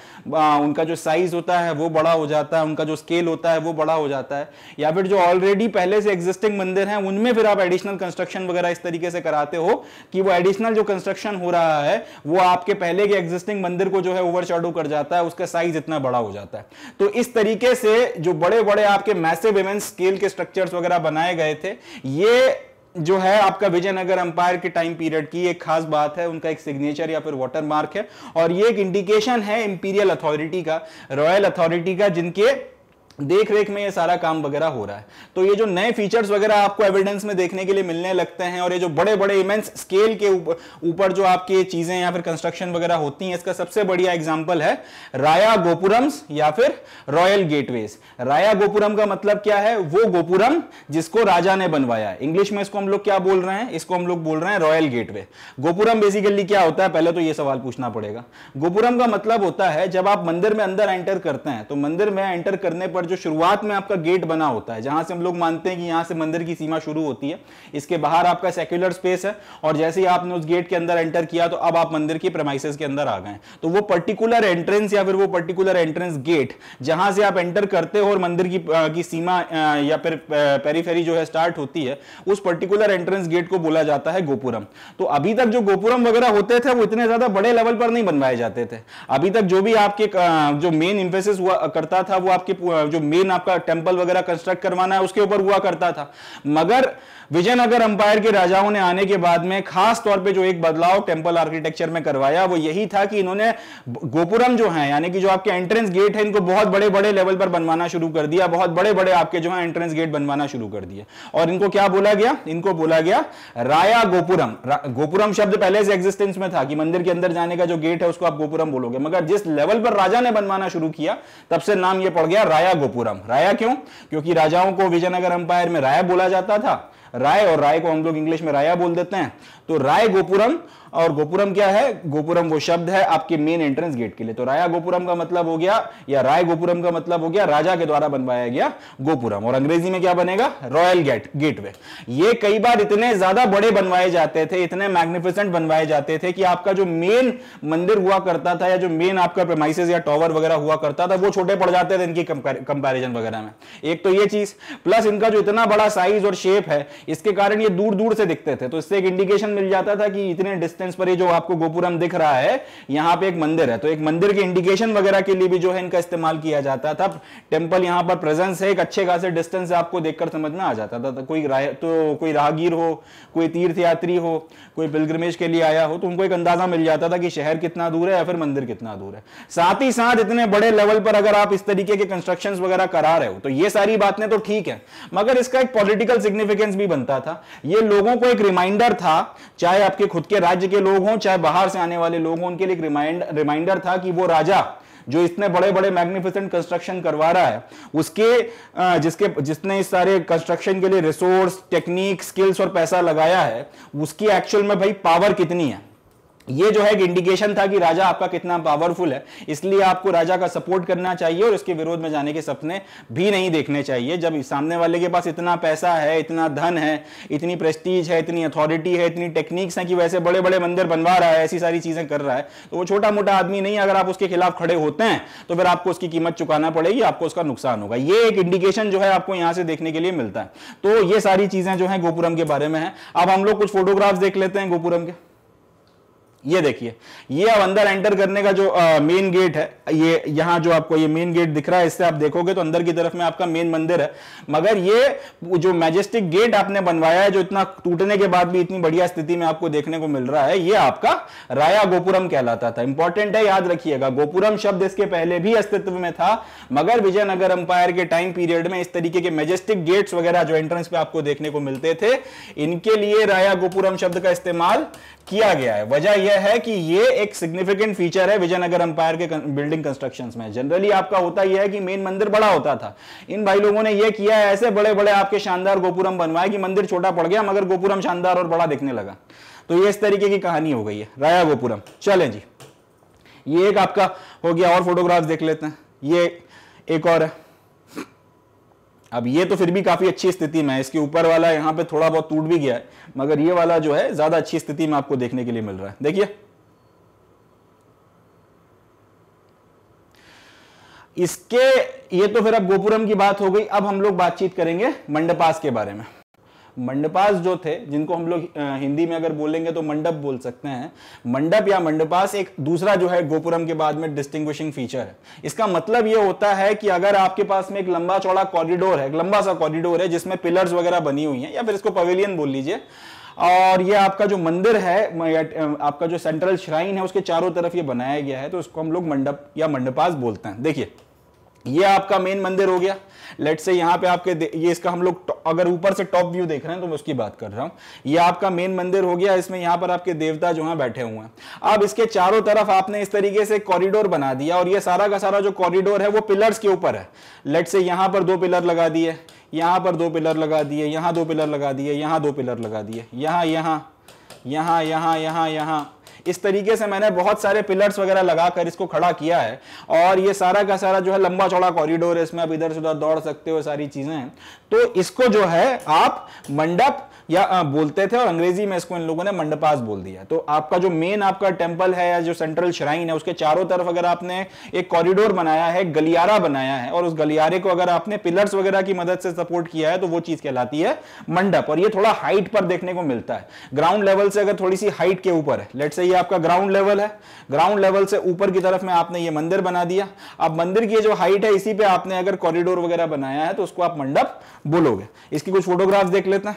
उनका जो साइज साइज होता है वो बड़ा हो जाता है उनका जो स्केल होता है वो बड़ा हो जाता है या फिर जो ऑलरेडी पहले से एग्जिस्टिंग मंदिर हैं उनमें फिर आप एडिशनल कंस्ट्रक्शन वगैरह इस तरीके से कराते हो कि वो एडिशनल जो कंस्ट्रक्शन हो रहा है वो आपके पहले के एग्जिस्टिंग मंदिर को जो है ओवर कर जाता है उसका साइज इतना बड़ा हो जाता है तो इस तरीके से जो बड़े बड़े आपके मैसेव इवेंट स्केल के स्ट्रक्चर्स वगैरह बनाए गए थे ये जो है आपका विजयनगर अंपायर के टाइम पीरियड की एक खास बात है उनका एक सिग्नेचर या फिर वॉटर मार्क है और ये एक इंडिकेशन है इंपीरियल अथॉरिटी का रॉयल अथॉरिटी का जिनके देख रेख में ये सारा काम वगैरह हो रहा है तो ये जो नए फीचर्स वगैरह आपको एविडेंस में देखने के लिए मिलने लगते हैं और ये जो बड़े बड़े इमेंस स्केल के ऊपर जो आपकी चीजें या फिर कंस्ट्रक्शन वगैरह होती हैं इसका सबसे बढ़िया एग्जांपल है राया गोपुरम्स या फिर रॉयल गेटवेज राया गोपुरम का मतलब क्या है वो गोपुरम जिसको राजा ने बनवाया इंग्लिश में इसको हम लोग क्या बोल रहे हैं इसको हम लोग बोल रहे हैं रॉयल गेट गोपुरम बेसिकली क्या होता है पहले तो ये सवाल पूछना पड़ेगा गोपुरम का मतलब होता है जब आप मंदिर में अंदर एंटर करते हैं तो मंदिर में एंटर करने पर जो शुरुआत में आपका गेट बना होता है जहां से हम लोग मानते हैं कि यहां से मंदिर की सीमा शुरू होती है इसके बाहर आपका सेक्युलर स्पेस है और जैसे ही आपने उस गेट के अंदर एंटर किया तो अब आप मंदिर की प्रमाइसिस के अंदर आ गए तो वो पर्टिकुलर एंट्रेंस या फिर वो पर्टिकुलर एंट्रेंस गेट जहां से आप एंटर करते हो और मंदिर की, आ, की सीमा आ, या फिर पेरीफेरी जो है स्टार्ट होती है उस पर्टिकुलर एंट्रेंस गेट को बोला जाता है गोपुरम तो अभी तक जो गोपुरम वगैरह होते थे वो इतने ज्यादा बड़े लेवल पर नहीं बनवाए जाते थे अभी तक जो भी आपके जो मेन इंफेसिस करता था वो आपके जो जो मेन आपका टेम्पल वगैरह कंस्ट्रक्ट करवाना है उसके ऊपर हुआ करता था मगर विजयनगर अंपायर के राजाओं ने आने के बाद में खास तौर पे जो एक बदलाव टेम्पल आर्किटेक्चर में करवाया वो यही था कि इन्होंने गोपुरम जो है यानी कि जो आपके एंट्रेंस गेट है इनको बहुत बड़े बड़े लेवल पर बनवाना शुरू कर दिया बहुत बड़े बड़े आपके जो है एंट्रेंस गेट बनवाना शुरू कर दिया और इनको क्या बोला गया इनको बोला गया राया गोपुरम रा, गोपुरम शब्द पहले से एग्जिस्टेंस में था कि मंदिर के अंदर जाने का जो गेट है उसको आप गोपुरम बोलोगे मगर जिस लेवल पर राजा ने बनवाना शुरू किया तब से नाम यह पड़ गया राया गोपुरम राया क्यों क्योंकि राजाओं को विजयनगर अंपायर में राय बोला जाता था राय और राय को हम लोग इंग्लिश में राया बोल देते हैं तो राय गोपुरम और गोपुरम क्या है गोपुरम वो शब्द है आपके मेन एंट्रेंस गेट के लिए तो राया गोपुरम का मतलब हो गया या राय गोपुरम का मतलब हो गया राजा के द्वारा बनवाया गया गोपुरम और अंग्रेजी में क्या बनेगा रॉयल गेट गेटवे ये कई बार इतने ज्यादा बड़े बनवाए जाते थे इतने मैग्निफिसेंट बनवाए जाते थे कि आपका जो मेन मंदिर हुआ करता था या जो मेन आपका प्रमाइसिस या टॉवर वगैरह हुआ करता था वो छोटे पड़ जाते थे इनकी कंपेरिजन वगैरह में एक तो ये चीज प्लस इनका जो इतना बड़ा साइज और शेप है इसके कारण ये दूर दूर से दिखते थे तो इससे एक इंडिकेशन मिल जाता था कि इतने डिस्टेंस डिस्टेंस पर ये जो आपको गोपुरम दिख रहा है यहां पे एक मंदिर है तो एक मंदिर के इंडिकेशन वगैरह के लिए भी जो है इनका इस्तेमाल किया जाता था टेम्पल यहां पर प्रेजेंस है एक अच्छे खासे डिस्टेंस आपको देखकर समझना आ जाता था तो कोई तो कोई राहगीर हो कोई तीर्थ यात्री हो कोई पिलग्रमेज के लिए आया हो तो उनको एक अंदाजा मिल जाता था कि शहर कितना दूर है या फिर मंदिर कितना दूर है साथ ही साथ इतने बड़े लेवल पर अगर आप इस तरीके के कंस्ट्रक्शन वगैरह करा रहे हो तो ये सारी बातें तो ठीक है मगर इसका एक पॉलिटिकल सिग्निफिकेंस भी बनता था ये लोगों को एक रिमाइंडर था चाहे आपके खुद के राज्य के लोग हों चाहे बाहर से आने वाले लोग हों उनके लिए रिमाइंड रिमाइंडर था कि वो राजा जो इतने बड़े बड़े मैग्निफिसेंट कंस्ट्रक्शन करवा रहा है उसके जिसके जिसने इस सारे कंस्ट्रक्शन के लिए रिसोर्स टेक्निक स्किल्स और पैसा लगाया है उसकी एक्चुअल में भाई पावर कितनी है ये जो है एक इंडिकेशन था कि राजा आपका कितना पावरफुल है इसलिए आपको राजा का सपोर्ट करना चाहिए और उसके विरोध में जाने के सपने भी नहीं देखने चाहिए जब सामने वाले के पास इतना पैसा है इतना धन है इतनी प्रेस्टीज है इतनी अथॉरिटी है इतनी टेक्निक्स हैं कि वैसे बड़े बड़े मंदिर बनवा रहा है ऐसी सारी चीज़ें कर रहा है तो वो छोटा मोटा आदमी नहीं अगर आप उसके खिलाफ खड़े होते हैं तो फिर आपको उसकी कीमत चुकाना पड़ेगी आपको उसका नुकसान होगा ये एक इंडिकेशन जो है आपको यहाँ से देखने के लिए मिलता है तो ये सारी चीज़ें जो है गोपुरम के बारे में है अब हम लोग कुछ फोटोग्राफ्स देख लेते हैं गोपुरम के ये देखिए ये अब अंदर एंटर करने का जो मेन गेट है ये यहाँ जो आपको ये मेन गेट दिख रहा है इससे आप देखोगे तो अंदर की तरफ में आपका मेन मंदिर है मगर ये जो मैजेस्टिक गेट आपने बनवाया है जो इतना टूटने के बाद भी इतनी बढ़िया स्थिति में आपको देखने को मिल रहा है ये आपका राया गोपुरम कहलाता था इंपॉर्टेंट है याद रखिएगा गोपुरम शब्द इसके पहले भी अस्तित्व में था मगर विजयनगर अंपायर के टाइम पीरियड में इस तरीके के मेजेस्टिक गेट्स वगैरह जो एंट्रेंस पे आपको देखने को मिलते थे इनके लिए राया गोपुरम शब्द का इस्तेमाल किया गया है वजह यह यह है कि ये एक सिग्निफिकेंट फीचर है विजयनगर अंपायर के बिल्डिंग कंस्ट्रक्शंस में जनरली आपका होता यह है कि मेन मंदिर बड़ा होता था इन भाई लोगों ने यह किया है ऐसे बड़े बड़े आपके शानदार गोपुरम बनवाए कि मंदिर छोटा पड़ गया मगर गोपुरम शानदार और बड़ा दिखने लगा तो ये इस तरीके की कहानी हो गई है राया गोपुरम चले जी ये एक आपका हो गया और फोटोग्राफ देख लेते हैं ये एक और है अब ये तो फिर भी काफी अच्छी स्थिति में है इसके ऊपर वाला यहां पे थोड़ा बहुत टूट भी गया है मगर ये वाला जो है ज्यादा अच्छी स्थिति में आपको देखने के लिए मिल रहा है देखिए इसके ये तो फिर अब गोपुरम की बात हो गई अब हम लोग बातचीत करेंगे मंडपास के बारे में मंडपास जो थे जिनको हम लोग हिंदी में अगर बोलेंगे तो मंडप बोल सकते हैं मंडप या मंडपास एक दूसरा जो है गोपुरम के बाद में डिस्टिंग्विशिंग फीचर है इसका मतलब यह होता है कि अगर आपके पास में एक लंबा चौड़ा कॉरिडोर है लंबा सा कॉरिडोर है जिसमें पिलर्स वगैरह बनी हुई है या फिर इसको पवेलियन बोल लीजिए और ये आपका जो मंदिर है आपका जो सेंट्रल श्राइन है उसके चारों तरफ ये बनाया गया है तो उसको हम लोग मंडप या मंडपास बोलते हैं देखिए ये आपका मेन मंदिर हो गया लेट से यहाँ पे आपके ये इसका हम लोग अगर ऊपर से टॉप व्यू देख रहे हैं तो मैं उसकी बात कर रहा हूँ ये आपका मेन मंदिर हो गया इसमें यहां पर आपके देवता जो हैं बैठे हुए हैं अब इसके चारों तरफ आपने इस तरीके से कॉरिडोर बना दिया और ये सारा का सारा जो कॉरिडोर है वो पिलर्स के ऊपर है लेट से यहाँ पर दो पिलर लगा दिए यहां पर दो पिलर लगा दिए यहां दो पिलर लगा दिए यहां दो पिलर लगा दिए यहां यहां यहां यहां यहाँ यहाँ इस तरीके से मैंने बहुत सारे पिलर्स वगैरह लगाकर इसको खड़ा किया है और ये सारा का सारा जो है लंबा चौड़ा कॉरिडोर है इसमें आप इधर से उधर दौड़ सकते हो सारी चीजें हैं तो इसको जो है आप मंडप या हाँ, बोलते थे और अंग्रेजी में इसको इन लोगों ने मंडपास बोल दिया तो आपका जो मेन आपका टेम्पल है या जो सेंट्रल श्राइन है उसके चारों तरफ अगर आपने एक कॉरिडोर बनाया है गलियारा बनाया है और उस गलियारे को अगर आपने पिलर्स वगैरह की मदद से सपोर्ट किया है तो वो चीज कहलाती है मंडप और ये थोड़ा हाइट पर देखने को मिलता है ग्राउंड लेवल से अगर थोड़ी सी हाइट के ऊपर है लेट से ये आपका ग्राउंड लेवल है ग्राउंड लेवल से ऊपर की तरफ में आपने ये मंदिर बना दिया अब मंदिर की जो हाइट है इसी पे आपने अगर कॉरिडोर वगैरह बनाया है तो उसको आप मंडप बोलोगे इसकी कुछ फोटोग्राफ्स देख लेते हैं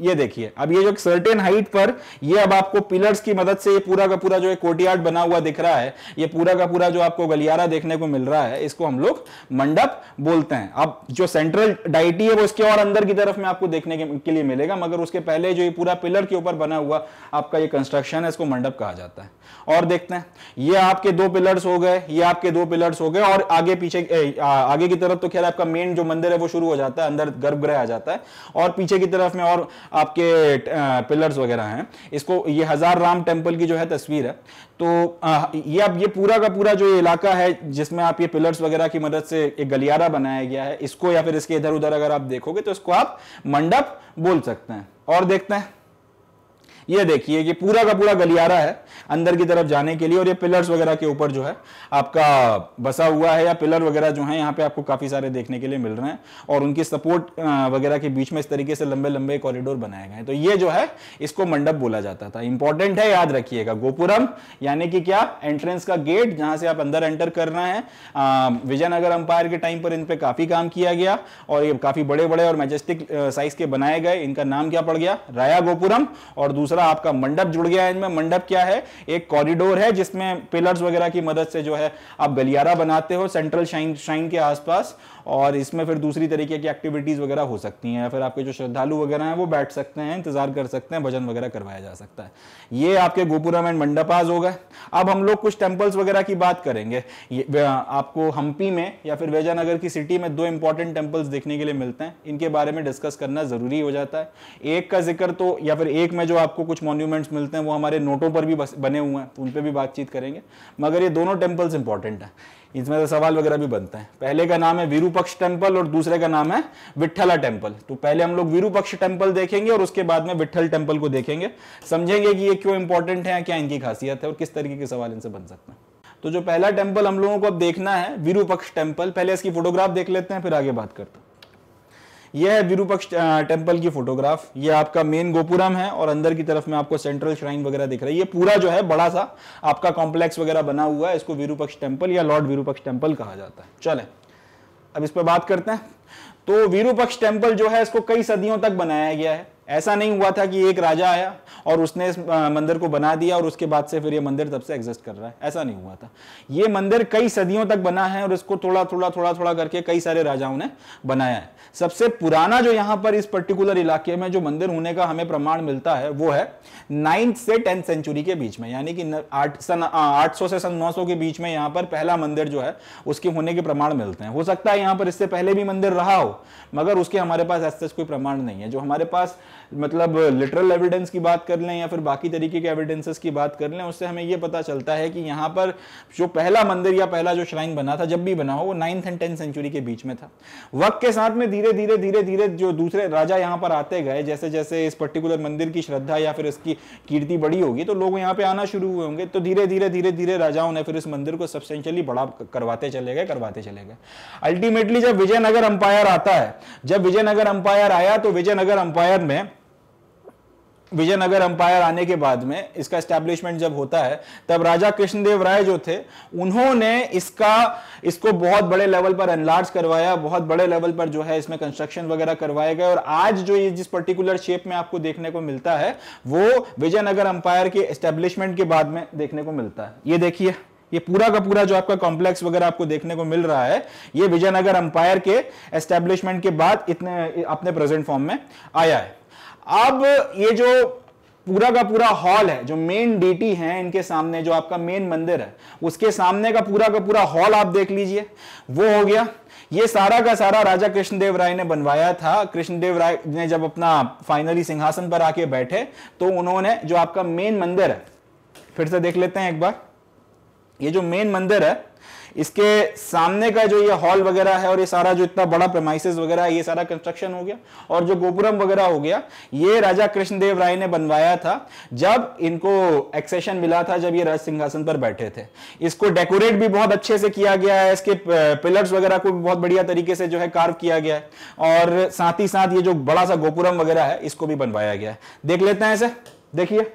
ये देखिए अब ये जो सर्टेन हाइट पर ये अब आपको पिलर्स की मदद से ये पूरा का पूरा जो एक कोटियार्ड बना हुआ दिख रहा है ये पूरा का पूरा जो आपको गलियारा देखने को मिल रहा है इसको हम लोग मंडप बोलते हैं अब जो सेंट्रल डाइटी है वो इसके और अंदर की तरफ में आपको देखने के, के लिए मिलेगा मगर उसके पहले जो ये पूरा पिलर के ऊपर बना हुआ आपका ये कंस्ट्रक्शन है इसको मंडप कहा जाता है और देखते हैं ये आपके दो पिलर्स हो गए ये आपके दो पिलर्स हो गए और आगे पीछे ए, आ, आगे की तरफ तो खैर आपका मेन जो मंदिर है वो शुरू हो जाता है अंदर गर्भगृह आ जाता है और पीछे की तरफ में और आपके पिलर्स वगैरह हैं इसको ये हजार राम टेम्पल की जो है तस्वीर है तो ये अब ये पूरा का पूरा जो इलाका है जिसमें आप ये पिलर्स वगैरह की मदद से एक गलियारा बनाया गया है इसको या फिर इसके इधर उधर अगर आप देखोगे तो इसको आप मंडप बोल सकते हैं और देखते हैं ये देखिए ये पूरा का पूरा गलियारा है अंदर की तरफ जाने के लिए और ये पिलर्स वगैरह के ऊपर जो है आपका बसा हुआ है या पिलर वगैरह जो है यहाँ पे आपको काफी सारे देखने के लिए मिल रहे हैं और उनकी सपोर्ट वगैरह के बीच में इस तरीके से लंबे लंबे कॉरिडोर बनाए गए तो ये जो है इसको मंडप बोला जाता था इंपॉर्टेंट है याद रखिएगा गोपुरम यानी कि क्या एंट्रेंस का गेट जहां से आप अंदर एंटर कर रहे हैं विजयनगर अंपायर के टाइम पर इन पर काफी काम किया गया और ये काफी बड़े बड़े और मेजेस्टिक साइज के बनाए गए इनका नाम क्या पड़ गया राया गोपुरम और दूसरा दूसरा आपका मंडप जुड़ गया है इनमें मंडप क्या है एक कॉरिडोर है जिसमें पिलर्स वगैरह की मदद से जो है आप गलियारा बनाते हो सेंट्रल शाइन श्राइन के आसपास और इसमें फिर दूसरी तरीके की एक्टिविटीज़ वगैरह हो सकती हैं फिर आपके जो श्रद्धालु वगैरह हैं वो बैठ सकते हैं इंतजार कर सकते हैं भजन वगैरह करवाया जा सकता है ये आपके गोपुरम एंड मंडपाज हो गए अब हम लोग कुछ टेम्पल्स वगैरह की बात करेंगे आपको हम्पी में या फिर वैजानगर की सिटी में दो इंपॉर्टेंट टेम्पल्स देखने के लिए मिलते हैं इनके बारे में डिस्कस करना ज़रूरी हो जाता है एक का जिक्र तो या फिर एक में जो आपको कुछ मॉन्यूमेंट्स मिलते हैं वो हमारे नोटों पर भी बने हुए हैं उन पर भी बातचीत करेंगे मगर ये दोनों टेम्पल्स इंपॉर्टेंट हैं इसमें से तो सवाल वगैरह भी बनते हैं पहले का नाम है विरूपक्ष टेम्पल और दूसरे का नाम है विठला टेम्पल तो पहले हम लोग विरूपक्ष टेम्पल देखेंगे और उसके बाद में विठल टेम्पल को देखेंगे समझेंगे कि ये क्यों इंपॉर्टेंट है क्या इनकी खासियत है और किस तरीके के सवाल इनसे बन सकते हैं तो जो पहला टेम्पल हम लोगों को अब देखना है विरूपक्ष टेम्पल पहले इसकी फोटोग्राफ देख लेते हैं फिर आगे बात करते हैं यह है विरूपक्ष टेम्पल की फोटोग्राफ ये आपका मेन गोपुरम है और अंदर की तरफ में आपको सेंट्रल श्राइन वगैरह दिख रहा है ये पूरा जो है बड़ा सा आपका कॉम्प्लेक्स वगैरह बना हुआ है इसको विरूपक्ष टेम्पल या लॉर्ड विरूपक्ष टेम्पल कहा जाता है चले अब इस पर बात करते हैं तो विरूपक्ष टेम्पल जो है इसको कई सदियों तक बनाया गया है ऐसा नहीं हुआ था कि एक राजा आया और उसने इस मंदिर को बना दिया और उसके बाद से फिर ये मंदिर तब से एग्जिस्ट कर रहा है ऐसा नहीं हुआ था ये मंदिर कई सदियों तक बना है और इसको थोड़ा थोड़ा थोड़ा थोड़ा करके कई सारे राजाओं ने बनाया है सबसे पुराना जो यहाँ पर इस पर्टिकुलर इलाके में जो मंदिर होने का हमें प्रमाण मिलता है वो है नाइन्थ से टेंथ सेंचुरी के बीच में यानी कि आठ सन आठ से सन नौ के बीच में यहाँ पर पहला मंदिर जो है उसके होने के प्रमाण मिलते हैं हो सकता है यहाँ पर इससे पहले भी मंदिर रहा हो मगर उसके हमारे पास ऐसे कोई प्रमाण नहीं है जो हमारे पास मतलब लिटरल एविडेंस की बात कर लें या फिर बाकी तरीके के एविडेंसेस की बात कर लें उससे हमें यह पता चलता है कि यहाँ पर जो पहला मंदिर या पहला जो श्राइन बना था जब भी बना हो वो नाइन्थ एंड टेंथ सेंचुरी के बीच में था वक्त के साथ में धीरे धीरे धीरे धीरे जो दूसरे राजा यहाँ पर आते गए जैसे जैसे इस पर्टिकुलर मंदिर की श्रद्धा या फिर इसकी कीर्ति बड़ी होगी तो लोग यहाँ पर आना शुरू हुए होंगे तो धीरे धीरे धीरे धीरे राजाओं ने फिर इस मंदिर को सब्सटेंशियली बड़ा करवाते चले गए करवाते चले गए अल्टीमेटली जब विजयनगर अंपायर आता है जब विजयनगर अंपायर आया तो विजयनगर अंपायर में विजयनगर अंपायर आने के बाद में इसका एस्टेब्लिशमेंट जब होता है तब राजा कृष्णदेव राय जो थे उन्होंने इसका इसको बहुत बड़े लेवल पर एनलार्ज करवाया बहुत बड़े लेवल पर जो है इसमें कंस्ट्रक्शन वगैरह करवाए गए और आज जो ये जिस पर्टिकुलर शेप में आपको देखने को मिलता है वो विजयनगर अंपायर के एस्टेब्लिशमेंट के बाद में देखने को मिलता है ये देखिए ये पूरा का पूरा जो आपका कॉम्प्लेक्स वगैरह आपको देखने को मिल रहा है ये विजयनगर अंपायर के एस्टेब्लिशमेंट के बाद इतने अपने प्रेजेंट फॉर्म में आया है अब ये जो पूरा का पूरा हॉल है जो मेन डीटी है इनके सामने जो आपका मेन मंदिर है उसके सामने का पूरा का पूरा हॉल आप देख लीजिए वो हो गया ये सारा का सारा राजा कृष्णदेव राय ने बनवाया था कृष्णदेव राय ने जब अपना फाइनली सिंहासन पर आके बैठे तो उन्होंने जो आपका मेन मंदिर है फिर से देख लेते हैं एक बार ये जो मेन मंदिर है इसके सामने का जो ये हॉल वगैरह है और ये सारा जो इतना बड़ा प्रमाइसिस वगैरह है ये सारा कंस्ट्रक्शन हो गया और जो गोपुरम वगैरह हो गया ये राजा कृष्णदेव राय ने बनवाया था जब इनको एक्सेशन मिला था जब ये राज सिंहासन पर बैठे थे इसको डेकोरेट भी बहुत अच्छे से किया गया है इसके पिलर्स वगैरह को भी बहुत बढ़िया तरीके से जो है कार्व किया गया है और साथ ही साथ ये जो बड़ा सा गोपुरम वगैरह है इसको भी बनवाया गया है देख लेते हैं इसे देखिए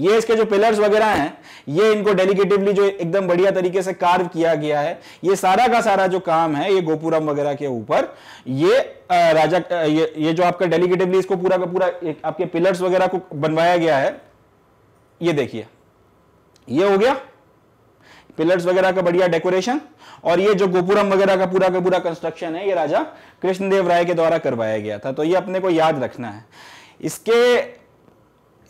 ये इसके जो पिलर्स वगैरह हैं ये इनको डेलीगेटिवली जो एकदम बढ़िया तरीके से कार्व किया गया है ये सारा का सारा जो काम है ये गोपुरम वगैरह के ऊपर ये राजा ये, ये जो आपका डेलीगेटिवली इसको पूरा का पूरा आपके पिलर्स वगैरह को बनवाया गया है ये देखिए ये हो गया पिलर्स वगैरह का बढ़िया डेकोरेशन और ये जो गोपुरम वगैरह का पूरा का पूरा कंस्ट्रक्शन है ये राजा कृष्णदेव राय के द्वारा करवाया गया था तो ये अपने को याद रखना है इसके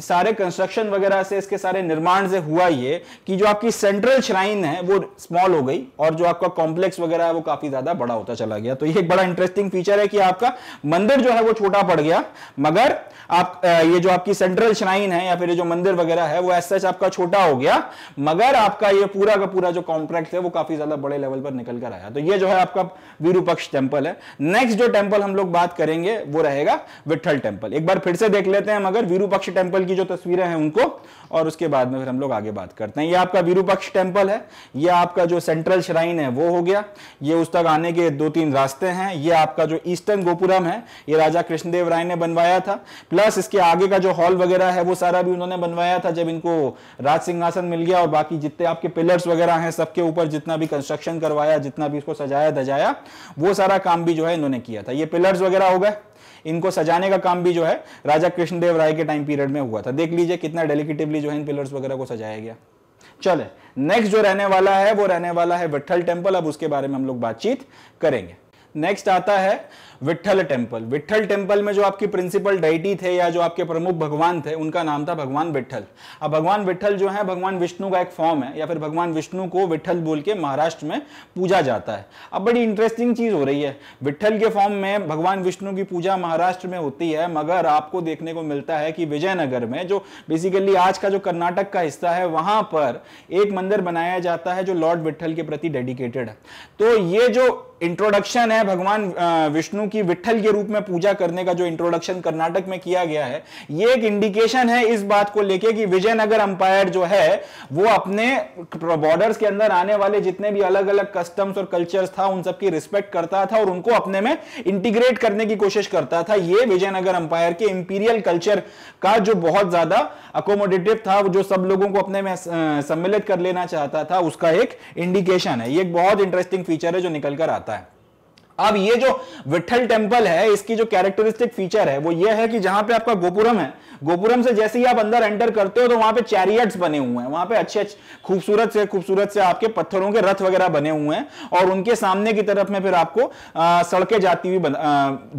सारे कंस्ट्रक्शन वगैरह से इसके सारे निर्माण से हुआ ये कि जो आपकी सेंट्रल श्राइन है वो स्मॉल हो गई और जो आपका कॉम्प्लेक्स वगैरह है वो काफी ज्यादा बड़ा होता चला गया तो ये एक बड़ा इंटरेस्टिंग फीचर है कि आपका मंदिर जो है वो छोटा पड़ गया मगर आप ये जो आपकी सेंट्रल श्राइन है या फिर जो मंदिर वगैरह है वो एज आपका छोटा हो गया मगर आपका ये पूरा का पूरा जो कॉम्प्लेक्स है वो काफी ज्यादा बड़े लेवल पर निकल कर आया तो ये जो है आपका वीरूपक्ष टेम्पल है नेक्स्ट जो टेम्पल हम लोग बात करेंगे वो रहेगा विठल टेम्पल एक बार फिर से देख लेते हैं मगर वीरूपक्ष टेम्पल की जो तस्वीरें हैं उनको और उसके बाद में फिर हम लोग आगे बात करते हैं ये आपका विरूपक्ष टेम्पल है ये आपका जो सेंट्रल श्राइन है वो हो गया ये उस तक आने के दो तीन रास्ते हैं ये आपका जो ईस्टर्न गोपुरम है ये राजा कृष्णदेव राय ने बनवाया था प्लस इसके आगे का जो हॉल वगैरह है वो सारा भी उन्होंने बनवाया था जब इनको राज सिंहासन मिल गया और बाकी जितने आपके पिलर्स वगैरह हैं सबके ऊपर जितना भी कंस्ट्रक्शन करवाया जितना भी इसको सजाया धजाया वो सारा काम भी जो है इन्होंने किया था ये पिलर्स वगैरह हो गए इनको सजाने का काम भी जो है राजा कृष्णदेव राय के टाइम पीरियड में हुआ था देख लीजिए कितना डेलिकेटिवली जो है इन पिलर्स वगैरह को सजाया गया चले नेक्स्ट जो रहने वाला है वो रहने वाला है विठल टेम्पल अब उसके बारे में हम लोग बातचीत करेंगे नेक्स्ट आता है विठल टेम्पल विठल टेम्पल में जो आपकी प्रिंसिपल डाइटी थे या जो आपके प्रमुख भगवान थे उनका नाम था भगवान विठल अब भगवान विठल जो है भगवान विष्णु का एक फॉर्म है या फिर भगवान विष्णु को विठल बोल के महाराष्ट्र में पूजा जाता है अब बड़ी इंटरेस्टिंग चीज हो रही है विठल के फॉर्म में भगवान विष्णु की पूजा महाराष्ट्र में होती है मगर आपको देखने को मिलता है कि विजयनगर में जो बेसिकली आज का जो कर्नाटक का हिस्सा है वहां पर एक मंदिर बनाया जाता है जो लॉर्ड विठल के प्रति डेडिकेटेड है तो ये जो इंट्रोडक्शन है भगवान विष्णु की विठल के रूप में पूजा करने का जो इंट्रोडक्शन कर्नाटक में किया गया है ये एक इंडिकेशन है इस बात को लेके कि विजयनगर अंपायर जो है वो अपने बॉर्डर्स के अंदर आने वाले जितने भी अलग अलग कस्टम्स और कल्चर्स था उन सबकी रिस्पेक्ट करता था और उनको अपने में इंटीग्रेट करने की कोशिश करता था यह विजयनगर अंपायर के इंपीरियल कल्चर का जो बहुत ज्यादा अकोमोडेटिव था जो सब लोगों को अपने में सम्मिलित कर लेना चाहता था उसका एक इंडिकेशन है ये एक बहुत इंटरेस्टिंग फीचर है जो निकल कर आता अब ये जो विठल टेम्पल है इसकी जो कैरेक्टरिस्टिक फीचर है वो ये है कि जहां पे आपका गोपुरम है गोपुरम से जैसे ही आप अंदर एंटर करते हो तो वहां पे चैरियट्स बने हुए हैं वहां पे अच्छे अच्छे खूबसूरत से खूबसूरत से आपके पत्थरों के रथ वगैरह बने हुए हैं और उनके सामने की तरफ में फिर आपको सड़कें जाती हुई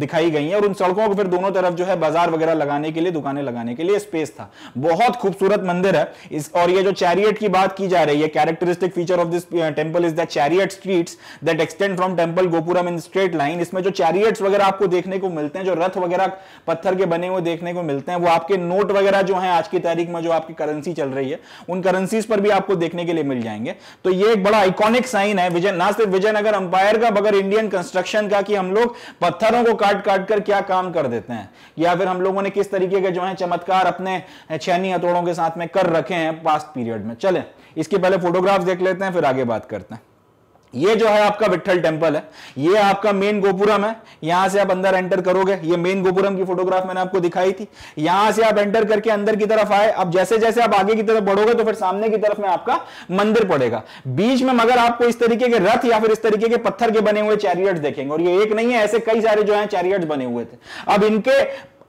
दिखाई गई हैं और उन सड़कों को फिर दोनों तरफ जो है बाजार वगैरह लगाने के लिए दुकानें लगाने के लिए स्पेस था बहुत खूबसूरत मंदिर है इस और ये जो चैरियट की बात की जा रही है characteristic feature of this temple is the chariot street that extend from temple gopuram in straight line इसमें जो चैरियट्स वगैरह आपको देखने को मिलते हैं जो रथ वगैरह पत्थर के बने हुए देखने को मिलते हैं वो आपके आपके नोट वगैरह जो है आज की तारीख में जो आपकी करेंसी चल रही है उन करेंसीज पर भी आपको देखने के लिए मिल जाएंगे तो ये एक बड़ा आइकॉनिक साइन है विजय ना सिर्फ विजयनगर अंपायर का मगर इंडियन कंस्ट्रक्शन का कि हम लोग पत्थरों को काट काट कर क्या काम कर देते हैं या फिर हम लोगों ने किस तरीके के जो है चमत्कार अपने छैनी हथोड़ों के साथ में कर रखे हैं पास्ट पीरियड में चले इसके पहले फोटोग्राफ देख लेते हैं फिर आगे बात करते हैं ये जो है आपका विठल टेम्पल है ये आपका मेन गोपुरम है यहां से आप अंदर एंटर करोगे ये मेन गोपुरम की फोटोग्राफ मैंने आपको दिखाई थी यहां से आप एंटर करके अंदर की तरफ आए अब जैसे जैसे आप आगे की तरफ बढ़ोगे तो फिर सामने की तरफ में आपका मंदिर पड़ेगा बीच में मगर आपको इस तरीके के रथ या फिर इस तरीके के पत्थर के बने हुए चैरियट देखेंगे और ये एक नहीं है ऐसे कई सारे जो है चैरियट बने हुए थे अब इनके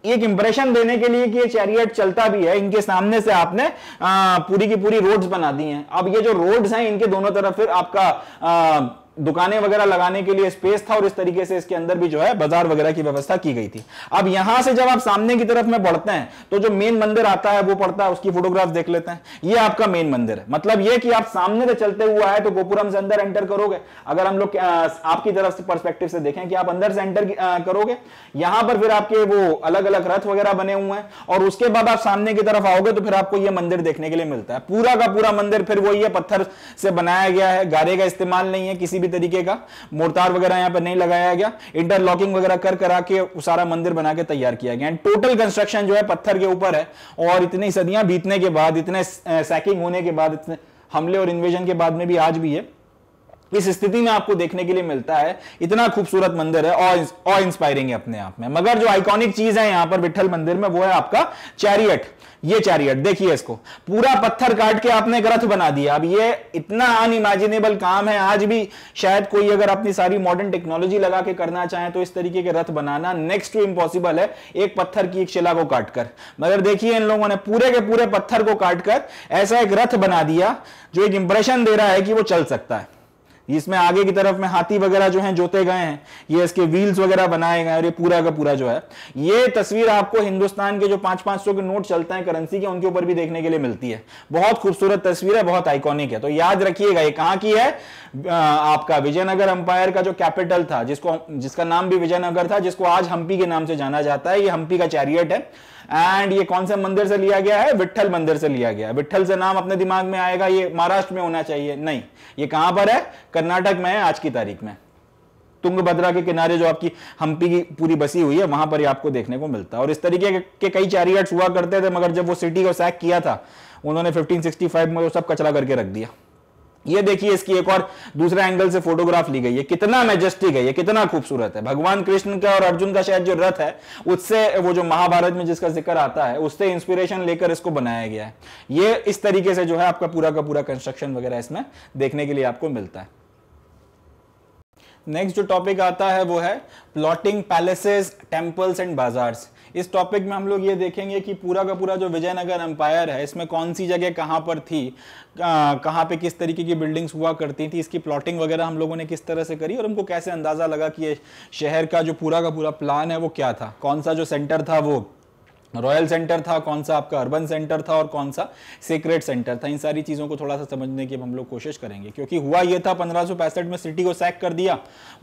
एक इंप्रेशन देने के लिए कि ये चैरियट चलता भी है इनके सामने से आपने आ, पूरी की पूरी रोड्स बना दी हैं अब ये जो रोड्स हैं इनके दोनों तरफ फिर आपका आ, दुकानें वगैरह लगाने के लिए स्पेस था और इस तरीके से इसके अंदर भी जो है बाजार वगैरह की व्यवस्था की गई थी अब यहां से जब आप सामने की तरफ में बढ़ते हैं तो जो मेन मंदिर आता है वो पड़ता है उसकी फोटोग्राफ देख लेते हैं ये आपका मेन मंदिर है मतलब ये कि आप सामने से चलते हुए आए तो गोपुरम से अंदर एंटर करोगे अगर हम लोग आपकी तरफ से परस्पेक्टिव से देखें कि आप अंदर से एंटर करोगे यहां पर फिर आपके वो अलग अलग रथ वगैरह बने हुए हैं और उसके बाद आप सामने की तरफ आओगे तो फिर आपको ये मंदिर देखने के लिए मिलता है पूरा का पूरा मंदिर फिर वही है पत्थर से बनाया गया है गारे का इस्तेमाल नहीं है किसी भी तरीके का मोर्तार वगैरह यहाँ पर नहीं लगाया गया इंटरलॉकिंग वगैरह कर करा के सारा मंदिर बना के तैयार किया गया एंड टोटल कंस्ट्रक्शन जो है पत्थर के ऊपर है और इतनी सदियां बीतने के बाद इतने सैकिंग होने के बाद इतने हमले और इन्वेजन के बाद में भी आज भी है इस स्थिति में आपको देखने के लिए मिलता है इतना खूबसूरत मंदिर है और, इंस्पायरिंग है अपने आप में मगर जो आइकॉनिक चीज है यहां पर विठल मंदिर में वो है आपका चैरियट ये चैरियट देखिए इसको पूरा पत्थर काट के आपने एक रथ बना दिया अब ये इतना अनइमेजिनेबल काम है आज भी शायद कोई अगर अपनी सारी मॉडर्न टेक्नोलॉजी लगा के करना चाहे तो इस तरीके के रथ बनाना नेक्स्ट टू इम्पॉसिबल है एक पत्थर की एक शिला को काटकर मगर देखिए इन लोगों ने पूरे के पूरे पत्थर को काटकर ऐसा एक रथ बना दिया जो एक इंप्रेशन दे रहा है कि वो चल सकता है इसमें आगे की तरफ में हाथी वगैरह जो हैं जोते गए हैं ये इसके व्हील्स वगैरह बनाए गए हैं और ये पूरा का पूरा जो है ये तस्वीर आपको हिंदुस्तान के जो पांच पांच सौ के नोट चलते हैं करेंसी के उनके ऊपर भी देखने के लिए मिलती है बहुत खूबसूरत तस्वीर है बहुत आइकॉनिक है तो याद रखिएगा ये कहां की है आपका विजयनगर अंपायर का जो कैपिटल था जिसको जिसका नाम भी विजयनगर था जिसको आज हम्पी के नाम से जाना जाता है ये हम्पी का चैरियट है एंड ये कौन से मंदिर से लिया गया है विठल मंदिर से लिया गया है विठल से नाम अपने दिमाग में आएगा ये महाराष्ट्र में होना चाहिए नहीं ये कहां पर है कर्नाटक में है आज की तारीख में तुंगभद्रा के किनारे जो आपकी हम्पी की पूरी बसी हुई है वहां पर ही आपको देखने को मिलता है और इस तरीके के कई चैरियट्स हुआ करते थे मगर जब वो सिटी को सैक किया था उन्होंने 1565 में वो सब कचरा करके रख दिया ये देखिए इसकी एक और दूसरे एंगल से फोटोग्राफ ली गई है कितना मेजेस्टिक है ये कितना खूबसूरत है भगवान कृष्ण का और अर्जुन का शायद जो रथ है उससे वो जो महाभारत में जिसका जिक्र आता है उससे इंस्पिरेशन लेकर इसको बनाया गया है ये इस तरीके से जो है आपका पूरा का पूरा कंस्ट्रक्शन वगैरह इसमें देखने के लिए आपको मिलता है नेक्स्ट जो टॉपिक आता है वो है plotting palaces temples and bazaars इस टॉपिक में हम लोग ये देखेंगे कि पूरा का पूरा जो विजयनगर एम्पायर है इसमें कौन सी जगह कहाँ पर थी कहाँ पे किस तरीके की बिल्डिंग्स हुआ करती थी इसकी प्लॉटिंग वगैरह हम लोगों ने किस तरह से करी और हमको कैसे अंदाज़ा लगा कि ये शहर का जो पूरा का पूरा प्लान है वो क्या था कौन सा जो सेंटर था वो रॉयल सेंटर था कौन सा आपका अर्बन सेंटर था और कौन सा सीक्रेट सेंटर था इन सारी चीज़ों को थोड़ा सा समझने की हम लोग कोशिश करेंगे क्योंकि हुआ यह था पंद्रह में सिटी को सैक कर दिया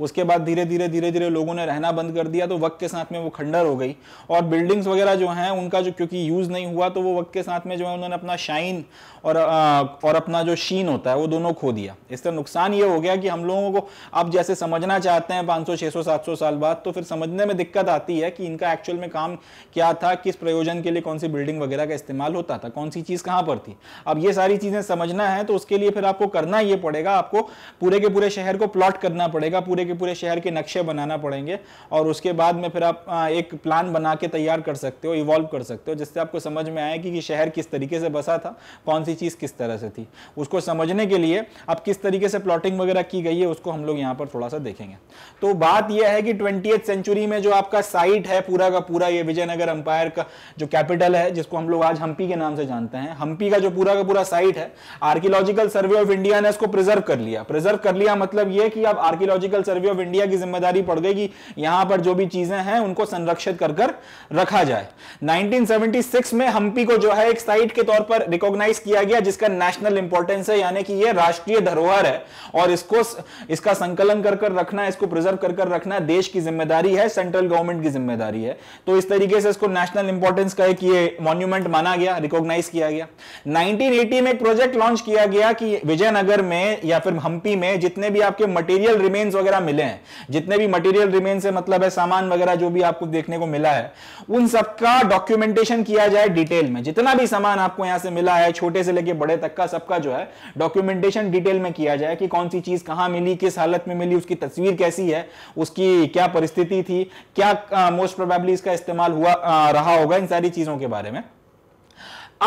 उसके बाद धीरे धीरे धीरे धीरे लोगों ने रहना बंद कर दिया तो वक्त के साथ में वो खंडर हो गई और बिल्डिंग्स वगैरह जो हैं उनका जो क्योंकि यूज़ नहीं हुआ तो वो वक्त के साथ में जो है उन्होंने अपना शाइन और आ, और अपना जो शीन होता है वो दोनों खो दिया इसका नुकसान ये हो गया कि हम लोगों को अब जैसे समझना चाहते हैं 500, 600, 700 साल बाद तो फिर समझने में दिक्कत आती है कि इनका एक्चुअल में काम क्या था किस प्रयोजन के लिए कौन सी बिल्डिंग वगैरह का इस्तेमाल होता था कौन सी चीज़ कहां पर थी अब ये सारी चीज़ें समझना है तो उसके लिए फिर आपको करना ये पड़ेगा आपको पूरे के पूरे शहर को प्लॉट करना पड़ेगा पूरे के पूरे शहर के नक्शे बनाना पड़ेंगे और उसके बाद में फिर आप एक प्लान बना के तैयार कर सकते हो इवॉल्व कर सकते हो जिससे आपको समझ में आए कि, कि शहर किस तरीके से बसा था कौन सी चीज़ किस तरह से थी उसको समझने के लिए अब किस तरीके से प्लॉटिंग वगैरह की गई है उसको हम लोग यहाँ पर थोड़ा सा देखेंगे तो बात यह है कि ट्वेंटी सेंचुरी में जो आपका साइट है पूरा का पूरा ये विजयनगर अंपायर का जो कैपिटल है जिसको हम लोग आज हम्पी के नाम से जानते हैं हम्पी का जो पूरा का पूरा साइट है आर्कियोलॉजिकल सर्वे ऑफ इंडिया ने इसको प्रिजर्व कर लिया प्रिजर्व कर लिया मतलब ये कि अब आर्कियोलॉजिकल सर्वे ऑफ इंडिया की जिम्मेदारी पड़ गई कि यहाँ पर जो भी चीजें हैं उनको संरक्षित कर कर रखा जाए नाइनटीन में हम्पी को जो है एक साइट के तौर पर रिकॉग्नाइज किया गया जिसका नेशनल इंपॉर्टेंस है यानी कि यह राष्ट्रीय धरोहर है और इसको इसका संकलन कर कर रखना इसको प्रिजर्व कर कर रखना देश की जिम्मेदारी है सेंट्रल गवर्नमेंट की जिम्मेदारी है तो इस तरीके से इसको नेशनल इंपॉर्टेंस का एक ये मॉन्यूमेंट माना गया रिकॉग्नाइज किया गया 1980 में एक प्रोजेक्ट लॉन्च किया गया कि विजयनगर में या फिर हम्पी में जितने भी आपके मटेरियल रिमेन्स वगैरह मिले हैं जितने भी मटेरियल रिमेन्स है मतलब है सामान वगैरह जो भी आपको देखने को मिला है उन सबका डॉक्यूमेंटेशन किया जाए डिटेल में जितना भी सामान आपको यहां से मिला है छोटे से लेके बड़े तक का सबका जो है डॉक्यूमेंटेशन डिटेल में किया जाए कि कौन सी चीज कहां मिली किस हालत में मिली उसकी तस्वीर कैसी है उसकी क्या परिस्थिति थी क्या मोस्ट uh, प्रोबेबली इसका इस्तेमाल हुआ uh, रहा होगा होगा इन सारी चीजों के बारे में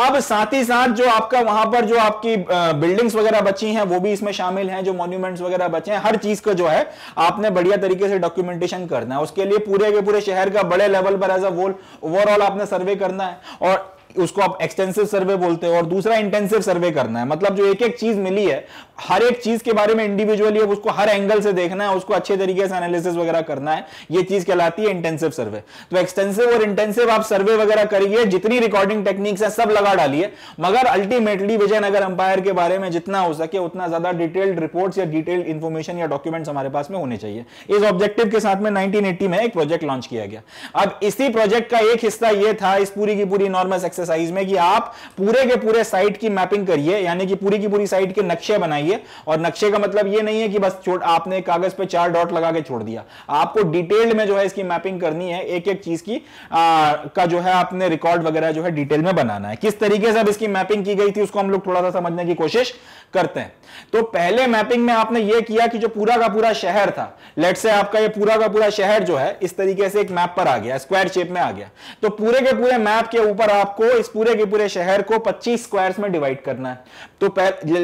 अब साथ ही साथ जो आपका वहां पर जो आपकी बिल्डिंग्स वगैरह बची हैं वो भी इसमें शामिल हैं जो मॉन्यूमेंट्स वगैरह बचे हैं हर चीज को जो है आपने बढ़िया तरीके से डॉक्यूमेंटेशन करना है उसके लिए पूरे के पूरे शहर का बड़े लेवल पर एज अ वोल ओवरऑल आपने सर्वे करना है और उसको आप एक्सटेंसिव सर्वे बोलते हो और दूसरा इंटेंसिव सर्वे करना है मतलब जो एक एक चीज मिली है हर एक चीज के बारे में इंडिविजुअली अब उसको हर एंगल से देखना है उसको अच्छे तरीके से एनालिसिस वगैरह करना है ये चीज कहलाती है इंटेंसिव सर्वे तो एक्सटेंसिव और इंटेंसिव आप सर्वे वगैरह करिए जितनी रिकॉर्डिंग टेक्निक्स है सब लगा डालिए मगर अल्टीमेटली विजयनगर अंपायर के बारे में जितना हो सके उतना ज्यादा डिटेल्ड रिपोर्ट्स या डिटेल्ड इन्फॉर्मेशन या डॉक्यूमेंट्स हमारे पास में होने चाहिए इस ऑब्जेक्टिव के साथ में नाइनटीन में एक प्रोजेक्ट लॉन्च किया गया अब इसी प्रोजेक्ट का एक हिस्सा यह था इस पूरी की पूरी इनॉर्मस एक्सेस एक्सरसाइज में कि आप पूरे के पूरे साइट की मैपिंग करिए यानी कि पूरी की पूरी साइट के नक्शे बनाइए और नक्शे का मतलब ये नहीं है कि बस आपने कागज पे चार डॉट लगा के छोड़ दिया आपको डिटेल्ड में जो है इसकी मैपिंग करनी है एक एक चीज की आ, का जो है आपने रिकॉर्ड वगैरह जो है डिटेल में बनाना है किस तरीके से अब इसकी मैपिंग की गई थी उसको हम लोग थोड़ा सा समझने की कोशिश करते हैं तो पहले मैपिंग में आपने ये किया कि जो पूरा का पूरा शहर था लेट से आपका ये पूरा का पूरा शहर जो है इस तरीके से एक मैप पर आ गया स्क्वायर शेप में आ गया तो पूरे के पूरे मैप के ऊपर आपको इस पूरे के पूरे शहर को 25 स्क्वायर्स में डिवाइड करना है तो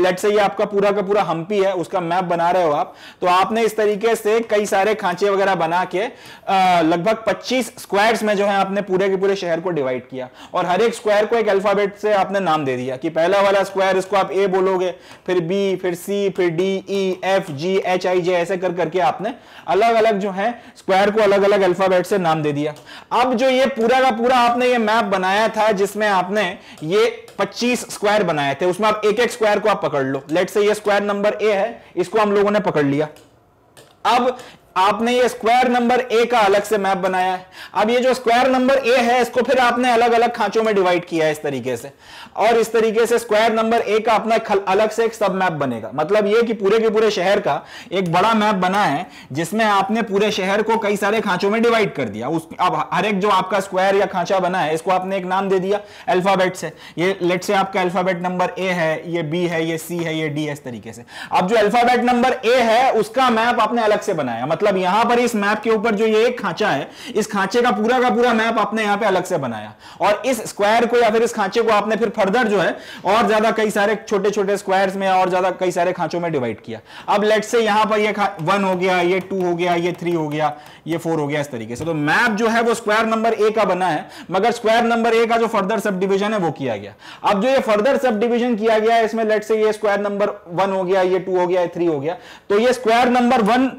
लेट से ये आपका पूरा का पूरा हम्पी है उसका मैप बना रहे हो आप तो आपने इस तरीके से कई सारे खांचे वगैरह बना के लगभग 25 स्क्वायर्स में जो है आपने पूरे के पूरे शहर को डिवाइड किया और हर एक स्क्वायर को एक अल्फाबेट से आपने नाम दे दिया कि पहला वाला स्क्वायर इसको आप ए बोलोगे फिर बी फिर सी फिर D E F G H I J ऐसे कर करके आपने अलग अलग जो है स्क्वायर को अलग अलग अल्फाबेट से नाम दे दिया अब जो ये पूरा का पूरा आपने ये मैप बनाया था जिसमें जिसमें आपने ये 25 स्क्वायर बनाए थे उसमें आप एक एक स्क्वायर को आप पकड़ लो लेट से ये स्क्वायर नंबर ए है इसको हम लोगों ने पकड़ लिया अब आपने ये स्क्वायर नंबर ए का अलग से मैप बनाया है अब ये जो स्क्वायर नंबर ए है इसको फिर आपने अलग अलग खांचों में डिवाइड किया है इस तरीके से और इस तरीके से स्क्वायर नंबर ए का अपना अलग से एक सब मैप बनेगा मतलब ये कि पूरे के पूरे शहर का एक बड़ा मैप बना है जिसमें आपने पूरे शहर को कई सारे खांचों में डिवाइड कर दिया उस अब हर एक जो आपका स्क्वायर या खांचा बना है इसको आपने एक नाम दे दिया अल्फाबेट से ये लेट से आपका अल्फाबेट नंबर ए है ये बी है ये सी है ये डी है इस तरीके से अब जो अल्फाबेट नंबर ए है उसका मैप आपने अलग से बनाया मतलब मतलब यहां पर इस मैप के ऊपर जो ये एक खांचा है इस खांचे का पूरा का पूरा मैप आपने यहां पे अलग से बनाया और इस स्क्वायर को या फिर इस खांचे को आपने फिर फर्दर जो है और ज्यादा कई सारे छोटे छोटे स्क्वायर में और ज्यादा कई सारे खांचों में डिवाइड किया अब लेट से यहां पर यह वन हो गया ये टू हो गया ये थ्री हो गया ये फोर हो गया इस तरीके से तो मैप जो है वो स्क्वायर नंबर ए का बना है मगर स्क्वायर नंबर ए का जो फर्दर सब डिविजन है वो किया गया अब जो ये फर्दर सब डिविजन किया गया इसमें लेट से ये स्क्वायर नंबर वन हो गया ये टू हो गया ये थ्री हो गया तो ये स्क्वायर नंबर वन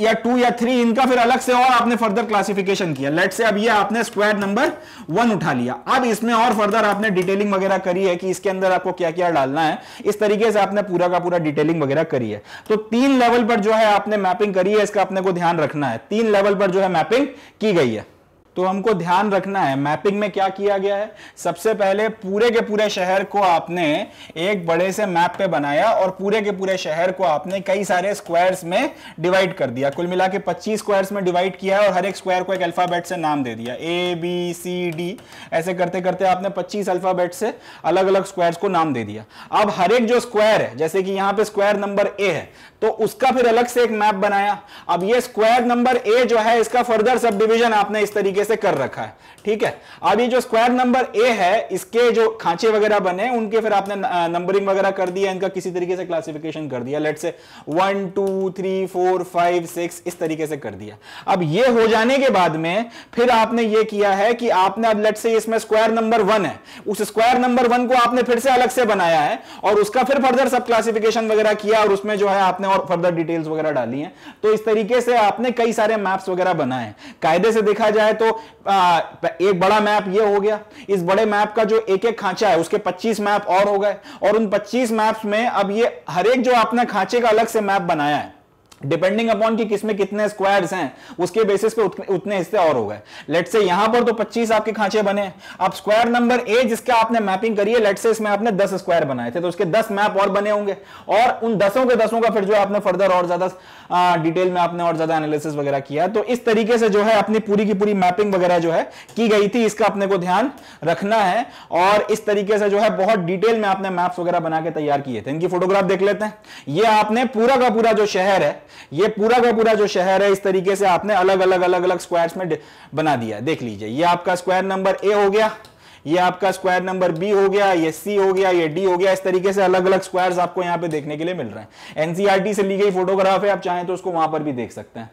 या टू या थ्री इनका फिर अलग से और आपने फर्दर क्लासिफिकेशन किया लेट से अब ये आपने स्क्वायर नंबर वन उठा लिया अब इसमें और फर्दर आपने डिटेलिंग वगैरह करी है कि इसके अंदर आपको क्या क्या डालना है इस तरीके से आपने पूरा का पूरा डिटेलिंग वगैरह करी है तो तीन लेवल पर जो है आपने मैपिंग करी है इसका अपने को ध्यान रखना है तीन लेवल पर जो है मैपिंग की गई है तो हमको ध्यान रखना है मैपिंग में क्या किया गया है सबसे पहले पूरे के पूरे शहर को आपने एक बड़े से मैप पे बनाया और पूरे के पूरे शहर को आपने कई सारे स्क्वायर्स में डिवाइड कर दिया कुल मिला के पच्चीस स्क्वायर्स में डिवाइड किया है और हर एक स्क्वायर को एक अल्फाबेट से नाम दे दिया ए बी सी डी ऐसे करते करते आपने पच्चीस अल्फाबेट से अलग अलग स्क्वायर को नाम दे दिया अब हर एक जो स्क्वायर है जैसे कि यहाँ पे स्क्वायर नंबर ए है तो उसका फिर अलग से एक मैप बनाया अब ये स्क्वायर नंबर ए जो है इसका फर्दर सब डिविजन आपने इस तरीके तरीके से कर रखा है ठीक है अब ये जो स्क्वायर नंबर ए है इसके जो खांचे वगैरह बने उनके फिर आपने नंबरिंग वगैरह कर दिया इनका किसी तरीके से क्लासिफिकेशन कर दिया लेट से one two three four five six इस तरीके से कर दिया अब ये हो जाने के बाद में फिर आपने ये किया है कि आपने अब लेट से इसमें स्क्वायर नंबर वन है उस स्क्वायर नंबर वन को आपने फिर से अलग से बनाया है और उसका फिर फर्दर सब क्लासिफिकेशन वगैरह किया और उसमें जो है आपने और फर्दर डिटेल्स वगैरह डाली है तो इस तरीके से आपने कई सारे मैप्स वगैरह बनाए कायदे से देखा जाए तो आ, एक बड़ा मैप ये हो गया इस बड़े मैप का जो एक एक खांचा है उसके 25 मैप और हो गए और उन 25 मैप्स में अब ये हर एक जो आपने खांचे का अलग से मैप बनाया है डिपेंडिंग अपॉन कि किसमें कितने स्क्वायर्स हैं उसके बेसिस पे उतने हिस्से और हो गए लेट से यहां पर तो 25 आपके खांचे बने अब स्क्वायर नंबर ए जिसका आपने मैपिंग करी है लेट से इसमें आपने 10 स्क्वायर बनाए थे तो उसके 10 मैप और बने होंगे और उन दसों के दसों का फिर जो आपने फर्दर और ज्यादा डिटेल में आपने और ज्यादा एनालिसिस वगैरह किया तो इस तरीके से जो है अपनी पूरी की पूरी मैपिंग वगैरह जो है की गई थी इसका अपने को ध्यान रखना है और इस तरीके से जो है बहुत डिटेल में आपने मैप्स वगैरह बना के तैयार किए थे इनकी फोटोग्राफ देख लेते हैं ये आपने पूरा का पूरा जो शहर है ये पूरा का पूरा जो शहर है इस तरीके से आपने अलग अलग अलग अलग स्क्वायर्स में बना दिया देख लीजिए ये आपका स्क्वायर नंबर ए हो गया ये आपका स्क्वायर नंबर बी हो गया ये सी हो गया ये डी हो गया इस तरीके से अलग अलग स्क्वायर्स आपको यहां पे देखने के लिए मिल रहे हैं एनसीआरटी e से ली गई फोटोग्राफ है आप चाहें तो उसको वहां पर भी देख सकते हैं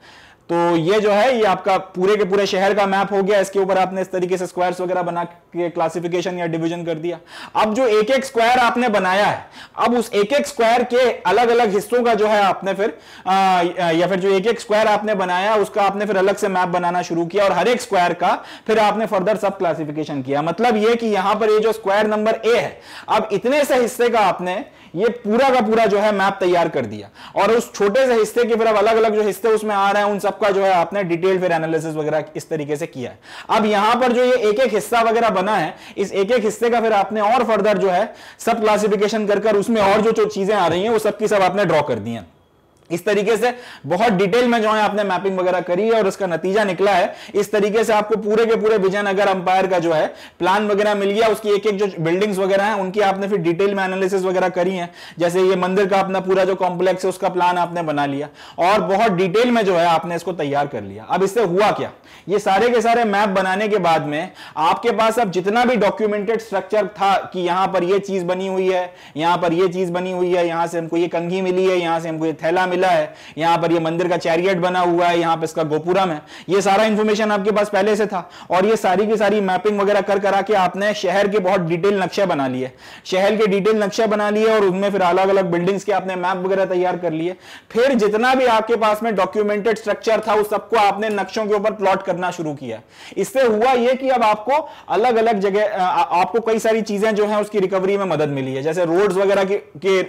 तो ये जो है ये आपका पूरे के पूरे शहर का मैप हो गया इसके ऊपर आपने इस तरीके से स्क्वायर्स वगैरह बना के क्लासिफिकेशन या डिवीजन कर दिया अब जो एक एक स्क्वायर आपने बनाया है अब उस एक एक स्क्वायर के अलग अलग हिस्सों का जो है आपने फिर आ, या फिर जो एक एक स्क्वायर आपने बनाया उसका आपने फिर अलग से मैप बनाना शुरू किया और हर एक स्क्वायर का फिर आपने फर्दर सब क्लासिफिकेशन किया मतलब ये कि यहां पर ये जो स्क्वायर नंबर ए है अब इतने से हिस्से का आपने ये पूरा का पूरा जो है मैप तैयार कर दिया और उस छोटे से हिस्से के फिर अलग अलग जो हिस्से उसमें आ रहे हैं उन सबका जो है आपने डिटेल फिर एनालिसिस वगैरह इस तरीके से किया है अब यहां पर जो ये एक एक हिस्सा वगैरह बना है इस एक एक हिस्से का फिर आपने और फर्दर जो है सब क्लासिफिकेशन कर उसमें और जो चीजें आ रही है वो सबकी सब आपने ड्रॉ कर दी है इस तरीके से बहुत डिटेल में जो है आपने मैपिंग वगैरह करी है और उसका नतीजा निकला है इस तरीके से आपको पूरे के पूरे विजयनगर अंपायर का जो है प्लान वगैरह मिल गया उसकी एक एक जो बिल्डिंग्स वगैरह हैं उनकी आपने फिर डिटेल में एनालिसिस वगैरह करी है जैसे ये मंदिर का अपना पूरा जो कॉम्प्लेक्स है उसका प्लान आपने बना लिया और बहुत डिटेल में जो है आपने इसको तैयार कर लिया अब इससे हुआ क्या ये सारे के सारे मैप बनाने के बाद में आपके पास अब जितना भी डॉक्यूमेंटेड स्ट्रक्चर था कि यहां पर यह चीज बनी हुई है यहां पर यह चीज बनी हुई है यहां से हमको ये कंघी मिली है यहां से हमको ये थैला मिली मिला है यहां पर ये मंदिर का चैरियट बना हुआ है यहां पर इसका गोपुरम है ये सारा इंफॉर्मेशन आपके पास पहले से था और ये सारी की सारी मैपिंग वगैरह कर करा के आपने शहर के बहुत डिटेल नक्शा बना लिया शहर के डिटेल नक्शा बना लिया और उसमें फिर अलग अलग बिल्डिंग्स के आपने मैप वगैरह तैयार कर लिए फिर जितना भी आपके पास में डॉक्यूमेंटेड स्ट्रक्चर था उस सबको आपने नक्शों के ऊपर प्लॉट करना शुरू किया इससे हुआ यह कि अब आपको अलग अलग जगह आपको कई सारी चीजें जो है उसकी रिकवरी में मदद मिली है जैसे रोड्स वगैरह के, के,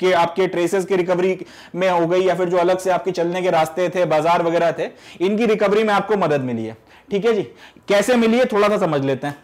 के आपके ट्रेसेस की रिकवरी में चीजें हो गई या फिर जो अलग से आपके चलने के रास्ते थे बाजार वगैरह थे इनकी रिकवरी में आपको मदद मिली है ठीक है जी कैसे मिली है थोड़ा सा समझ लेते हैं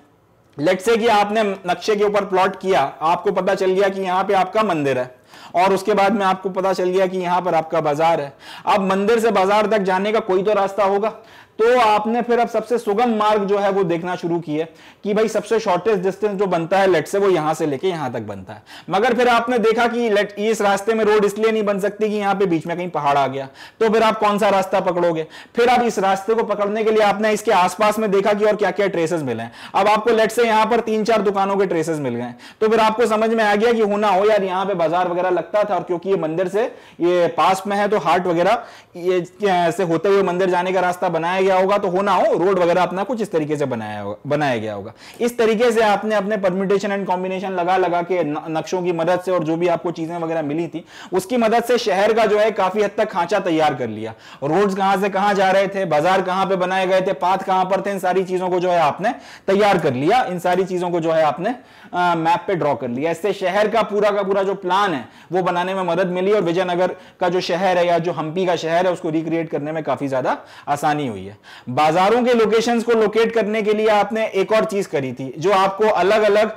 लेट से कि आपने नक्शे के ऊपर प्लॉट किया आपको पता चल गया कि यहाँ पे आपका मंदिर है और उसके बाद में आपको पता चल गया कि यहां पर आपका बाजार है अब मंदिर से बाजार तक जाने का कोई तो रास्ता होगा तो आपने फिर अब सबसे सुगम मार्ग जो है वो देखना शुरू किया कि भाई सबसे शॉर्टेस्ट डिस्टेंस जो बनता है लेट से वो यहां से लेके यहां तक बनता है मगर फिर आपने देखा कि लेट इस रास्ते में रोड इसलिए नहीं बन सकती कि यहां पे बीच में कहीं पहाड़ आ गया तो फिर आप कौन सा रास्ता पकड़ोगे फिर आप इस रास्ते को पकड़ने के लिए आपने इसके आसपास में देखा कि और क्या क्या ट्रेसेस मिले हैं अब आपको लेट से यहां पर तीन चार दुकानों के ट्रेसेस मिल गए तो फिर आपको समझ में आ गया कि होना हो यार यहां पर बाजार वगैरह लगता था और क्योंकि ये मंदिर से ये पास में है तो हार्ट वगैरह से होते हुए मंदिर जाने का रास्ता बनाया गया होगा तो होना हो रोड वगैरह अपना कुछ इस तरीके से बनाया होगा बनाया गया होगा इस तरीके से आपने अपने परमिटेशन एंड कॉम्बिनेशन लगा लगा के नक्शों की मदद से और जो भी आपको चीजें वगैरह मिली थी उसकी मदद से शहर का जो है काफी हद तक खांचा तैयार कर लिया रोड कहां से कहां जा रहे थे बाजार कहां पर बनाए गए थे पाथ कहां पर थे इन सारी चीजों को जो है आपने तैयार कर लिया इन सारी चीजों को जो है आपने मैप पे ड्रॉ कर लिया इससे शहर का पूरा का पूरा जो प्लान है वो बनाने में मदद मिली और विजयनगर का जो शहर है या जो हम्पी का शहर है उसको रिक्रिएट करने में काफी ज्यादा आसानी हुई है बाजारों के लोकेशन को लोकेट करने के लिए आपने एक और चीज करी थी जो आपको अलग अलग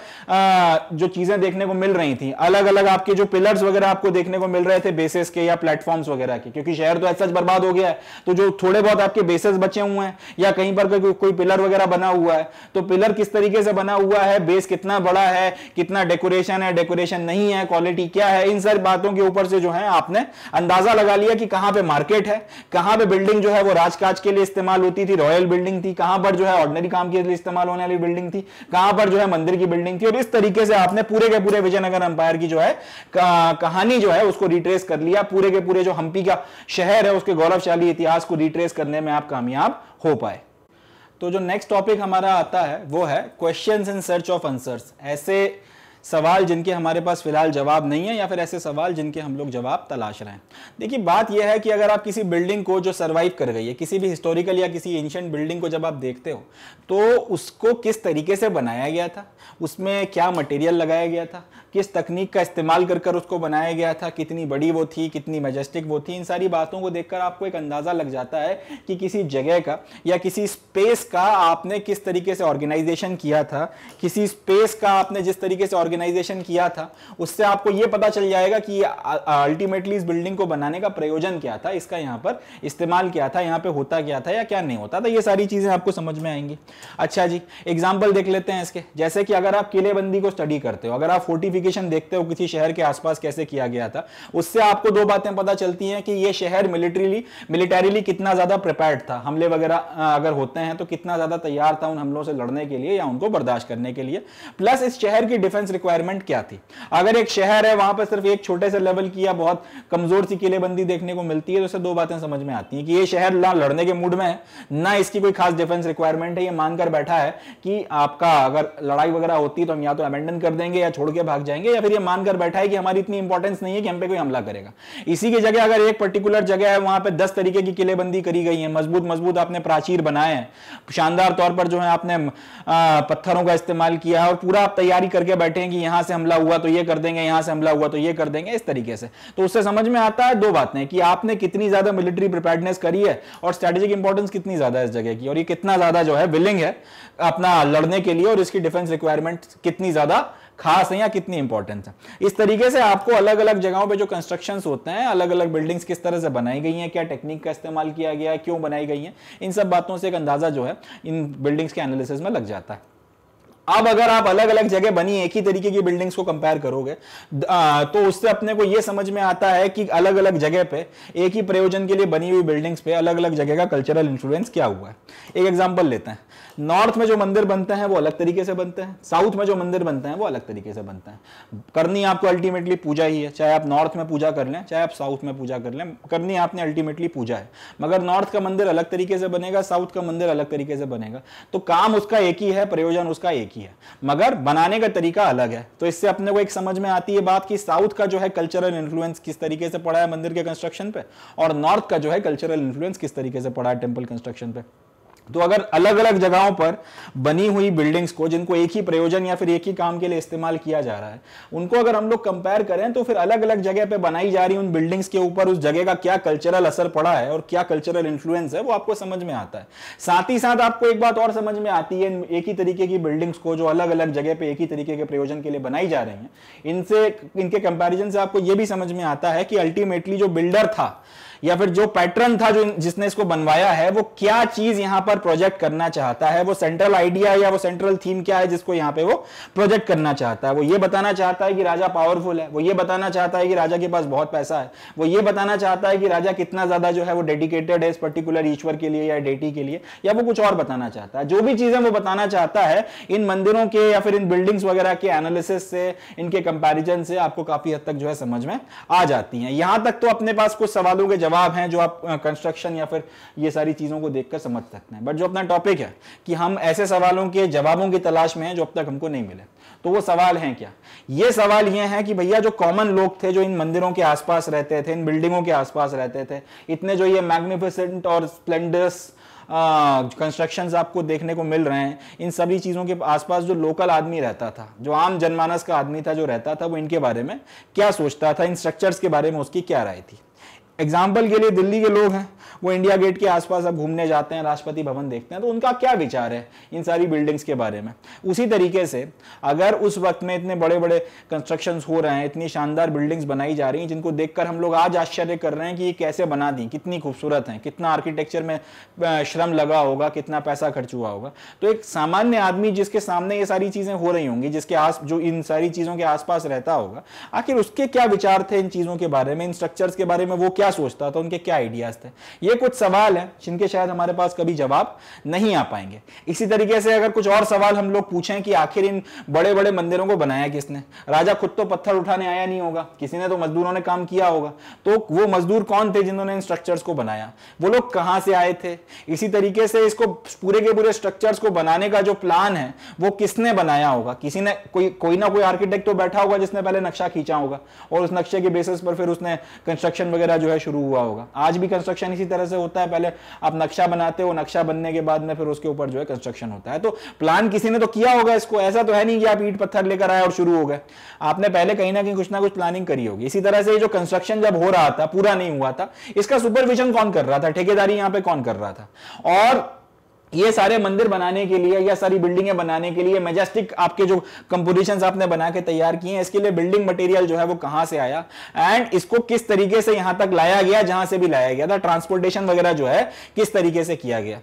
जो चीजें देखने को मिल रही थी अलग अलग आपके जो पिलर्स वगैरह आपको देखने को मिल रहे थे बेसिस के या प्लेटफॉर्म्स वगैरह के क्योंकि शहर तो ऐसा बर्बाद हो गया है तो जो थोड़े बहुत आपके बेसिस बचे हुए हैं या कहीं पर कोई, कोई पिलर वगैरह बना हुआ है तो पिलर किस तरीके से बना हुआ है बेस कितना बड़ा बड़ा है कितना डेकोरेशन है डेकोरेशन नहीं है क्वालिटी क्या है इन सारी बातों के ऊपर से जो है आपने अंदाजा लगा लिया कि कहां पे मार्केट है कहां पे बिल्डिंग जो है वो राजकाज के लिए इस्तेमाल होती थी रॉयल बिल्डिंग थी कहां पर जो है ऑर्डनरी काम के लिए इस्तेमाल होने वाली बिल्डिंग थी कहां पर जो है मंदिर की बिल्डिंग थी और इस तरीके से आपने पूरे के पूरे विजयनगर अंपायर की जो है कहानी जो है उसको रिट्रेस कर लिया पूरे के पूरे जो हम्पी का शहर है उसके गौरवशाली इतिहास को रिट्रेस करने में आप कामयाब हो पाए तो जो नेक्स्ट टॉपिक हमारा आता है वो है questions in search of answers ऐसे सवाल जिनके हमारे पास फिलहाल जवाब नहीं है या फिर ऐसे सवाल जिनके हम लोग जवाब तलाश रहे हैं देखिए बात यह है कि अगर आप किसी बिल्डिंग को जो सर्वाइव कर गई है किसी भी हिस्टोरिकल या किसी एंशंट बिल्डिंग को जब आप देखते हो तो उसको किस तरीके से बनाया गया था उसमें क्या मटेरियल लगाया गया था किस तकनीक का इस्तेमाल कर कर उसको बनाया गया था कितनी बड़ी वो थी कितनी मजेस्टिक वो थी इन सारी बातों को देखकर आपको एक अंदाज़ा लग जाता है कि किसी जगह का या किसी स्पेस का आपने किस तरीके से ऑर्गेनाइजेशन किया था किसी स्पेस का आपने जिस तरीके से ऑर्गेनाइजेशन किया था उससे आपको ये पता चल जाएगा कि अल्टीमेटली इस बिल्डिंग को बनाने का प्रयोजन क्या था इसका यहाँ पर इस्तेमाल क्या था यहाँ पे होता क्या था या क्या नहीं होता था तो ये सारी चीज़ें आपको समझ में आएंगी अच्छा जी एग्जाम्पल देख लेते हैं इसके जैसे कि अगर आप किलेबंदी को स्टडी करते हो अगर आप फोर्टिफिक डिस्ट्रीब्यूशन देखते हो किसी शहर के आसपास कैसे किया गया था उससे आपको दो बातें पता चलती हैं कि ये शहर मिलिट्रीली मिलिटरीली कितना ज्यादा प्रिपेयर्ड था हमले वगैरह अगर होते हैं तो कितना ज्यादा तैयार था उन हमलों से लड़ने के लिए या उनको बर्दाश्त करने के लिए प्लस इस शहर की डिफेंस रिक्वायरमेंट क्या थी अगर एक शहर है वहां पर सिर्फ एक छोटे से लेवल की या बहुत कमजोर सी किलेबंदी देखने को मिलती है तो उससे दो बातें समझ में आती है कि ये शहर ना लड़ने के मूड में है ना इसकी कोई खास डिफेंस रिक्वायरमेंट है ये मानकर बैठा है कि आपका अगर लड़ाई वगैरह होती तो हम या तो अबेंडन कर देंगे या छोड़ के भाग जाएंगे या फिर ये मानकर बैठा है कि हमारी इतनी इंपॉर्टेंस नहीं है कि हम पे कोई हमला करेगा इसी की जगह अगर एक पर्टिकुलर जगह है वहां पर दस तरीके की किलेबंदी करी गई है मजबूत मजबूत आपने प्राचीर बनाए हैं शानदार तौर पर जो है आपने पत्थरों का इस्तेमाल किया है और पूरा आप तैयारी करके बैठे हैं कि यहां से हमला हुआ तो ये कर देंगे यहां से हमला हुआ तो ये कर देंगे इस तरीके से तो उससे समझ में आता है दो बातें कि आपने कितनी ज्यादा मिलिट्री प्रिपेयरनेस करी है और स्ट्रेटेजिक इंपॉर्टेंस कितनी ज्यादा इस जगह की और ये कितना ज्यादा जो है विलिंग है अपना लड़ने के लिए और इसकी डिफेंस रिक्वायरमेंट कितनी ज्यादा खास है या कितनी इंपॉर्टेंस है इस तरीके से आपको अलग अलग जगहों पे जो कंस्ट्रक्शन होते हैं अलग अलग बिल्डिंग्स किस तरह से बनाई गई हैं क्या टेक्निक का इस्तेमाल किया गया है क्यों बनाई गई हैं इन सब बातों से एक अंदाजा जो है इन बिल्डिंग्स के एनालिसिस में लग जाता है अब अगर आप अलग अलग जगह बनी एक ही तरीके की बिल्डिंग्स को कंपेयर करोगे तो उससे अपने को यह समझ में आता है कि अलग अलग जगह पे एक ही प्रयोजन के लिए बनी हुई बिल्डिंग्स पे अलग अलग जगह का कल्चरल इन्फ्लुएंस क्या हुआ है एक एग्जांपल लेते हैं नॉर्थ में जो मंदिर बनते हैं वो अलग तरीके से बनते हैं साउथ में जो मंदिर बनते हैं वो अलग तरीके से बनते हैं करनी आपको अल्टीमेटली पूजा ही है चाहे आप नॉर्थ में पूजा कर लें चाहे आप साउथ में पूजा कर लें करनी आपने अल्टीमेटली पूजा है मगर नॉर्थ का मंदिर अलग तरीके से बनेगा साउथ का मंदिर अलग तरीके से बनेगा तो काम उसका एक ही है प्रयोजन उसका एक ही है मगर बनाने का तरीका अलग है तो इससे अपने को एक समझ में आती है बात कि साउथ का जो है कल्चरल इन्फ्लुएंस किस तरीके से पड़ा है मंदिर के कंस्ट्रक्शन पे और नॉर्थ का जो है कल्चरल इन्फ्लुएंस किस तरीके से पड़ा है टेम्पल कंस्ट्रक्शन पे तो अगर अलग अलग जगहों पर बनी हुई बिल्डिंग्स को जिनको एक ही प्रयोजन या फिर एक ही काम के लिए इस्तेमाल किया जा रहा है उनको अगर हम लोग कंपेयर करें तो फिर अलग अलग जगह पे बनाई जा रही उन बिल्डिंग्स के ऊपर उस जगह का क्या कल्चरल असर पड़ा है और क्या कल्चरल इन्फ्लुएंस है वो आपको समझ में आता है साथ ही साथ आपको एक बात और समझ में आती है एक ही तरीके की बिल्डिंग्स को जो अलग अलग जगह पर एक ही तरीके के प्रयोजन के लिए बनाई जा रही है इनसे इनके कंपेरिजन से आपको यह भी समझ में आता है कि अल्टीमेटली जो बिल्डर था या फिर जो पैटर्न था जो जिसने इसको बनवाया है वो क्या चीज यहां पर प्रोजेक्ट करना चाहता है वो सेंट्रल आइडिया या वो सेंट्रल थीम क्या है जिसको यहां पे वो प्रोजेक्ट करना चाहता है वो ये बताना चाहता है कि राजा पावरफुल है वो ये बताना चाहता है कि राजा के पास बहुत पैसा है वो ये बताना चाहता है कि राजा कितना ज्यादा जो है वो डेडिकेटेड है इस पर्टिकुलर ईश्वर के लिए या डेटी के लिए या वो कुछ और बताना चाहता है जो भी चीजें वो बताना चाहता है इन मंदिरों के या फिर इन बिल्डिंग्स वगैरह के एनालिसिस से इनके कंपेरिजन से आपको काफी हद तक जो है समझ में आ जाती है यहां तक तो अपने पास कुछ सवालों के जवाब जवाब हैं जो आप कंस्ट्रक्शन या फिर ये सारी चीज़ों को देखकर समझ सकते हैं बट जो अपना टॉपिक है कि हम ऐसे सवालों के जवाबों की तलाश में हैं जो अब तक हमको नहीं मिले तो वो सवाल हैं क्या ये सवाल ये हैं कि भैया जो कॉमन लोग थे जो इन मंदिरों के आसपास रहते थे इन बिल्डिंगों के आसपास रहते थे इतने जो ये मैग्निफिसेंट और स्प्लेंडर्स कंस्ट्रक्शन आपको देखने को मिल रहे हैं इन सभी चीज़ों के आसपास जो लोकल आदमी रहता था जो आम जनमानस का आदमी था जो रहता था वो इनके बारे में क्या सोचता था इन स्ट्रक्चर्स के बारे में उसकी क्या राय थी एग्जाम्पल के लिए दिल्ली के लोग हैं वो इंडिया गेट के आसपास अब घूमने जाते हैं राष्ट्रपति भवन देखते हैं तो उनका क्या विचार है इन सारी बिल्डिंग्स के बारे में उसी तरीके से अगर उस वक्त में इतने बड़े बड़े कंस्ट्रक्शन हो रहे हैं इतनी शानदार बिल्डिंग्स बनाई जा रही हैं जिनको देखकर हम लोग आज आश्चर्य कर रहे हैं कि ये कैसे बना दी कितनी खूबसूरत हैं कितना आर्किटेक्चर में श्रम लगा होगा कितना पैसा खर्च हुआ होगा तो एक सामान्य आदमी जिसके सामने ये सारी चीज़ें हो रही होंगी जिसके आस जो इन सारी चीज़ों के आसपास रहता होगा आखिर उसके क्या विचार थे इन चीज़ों के बारे में इन स्ट्रक्चर के बारे में वो क्या क्या सोचता था उनके क्या आइडियाज थे ये कुछ सवाल हैं जिनके शायद हमारे पास कभी जवाब नहीं आ पाएंगे इसी तरीके से अगर कुछ और सवाल हम लोग पूछें कि आखिर इन बड़े बड़े मंदिरों को बनाया किसने राजा खुद तो पत्थर उठाने आया नहीं होगा किसी ने तो मजदूरों ने काम किया होगा तो वो मजदूर कौन थे जिन्होंने इन स्ट्रक्चर्स को बनाया वो लोग कहाँ से आए थे इसी तरीके से इसको पूरे के पूरे स्ट्रक्चर्स को बनाने का जो प्लान है वो किसने बनाया होगा किसी ने कोई कोई ना कोई आर्किटेक्ट तो बैठा होगा जिसने पहले नक्शा खींचा होगा और उस नक्शे के बेसिस पर फिर उसने कंस्ट्रक्शन वगैरह जो है शुरू हुआ होगा आज भी कंस्ट्रक्शन इसी तरह से होता है पहले आप नक्शा बनाते हो नक्शा बनने के बाद में फिर उसके ऊपर जो है कंस्ट्रक्शन होता है तो प्लान किसी ने तो किया होगा इसको ऐसा तो है नहीं कि आप ईट पत्थर लेकर आए और शुरू हो गए आपने पहले कहीं ना कहीं कुछ ना कुछ प्लानिंग करी होगी इसी तरह से जो कंस्ट्रक्शन जब हो रहा था पूरा नहीं हुआ था इसका सुपरविजन कौन कर रहा था ठेकेदारी यहां पर कौन कर रहा था और ये सारे मंदिर बनाने के लिए या सारी बिल्डिंगें बनाने के लिए मेजेस्टिक आपके जो कंपोजिशन आपने बना के तैयार किए हैं इसके लिए बिल्डिंग मटेरियल जो है वो कहां से आया एंड इसको किस तरीके से यहां तक लाया गया जहां से भी लाया गया था ट्रांसपोर्टेशन वगैरह जो है किस तरीके से किया गया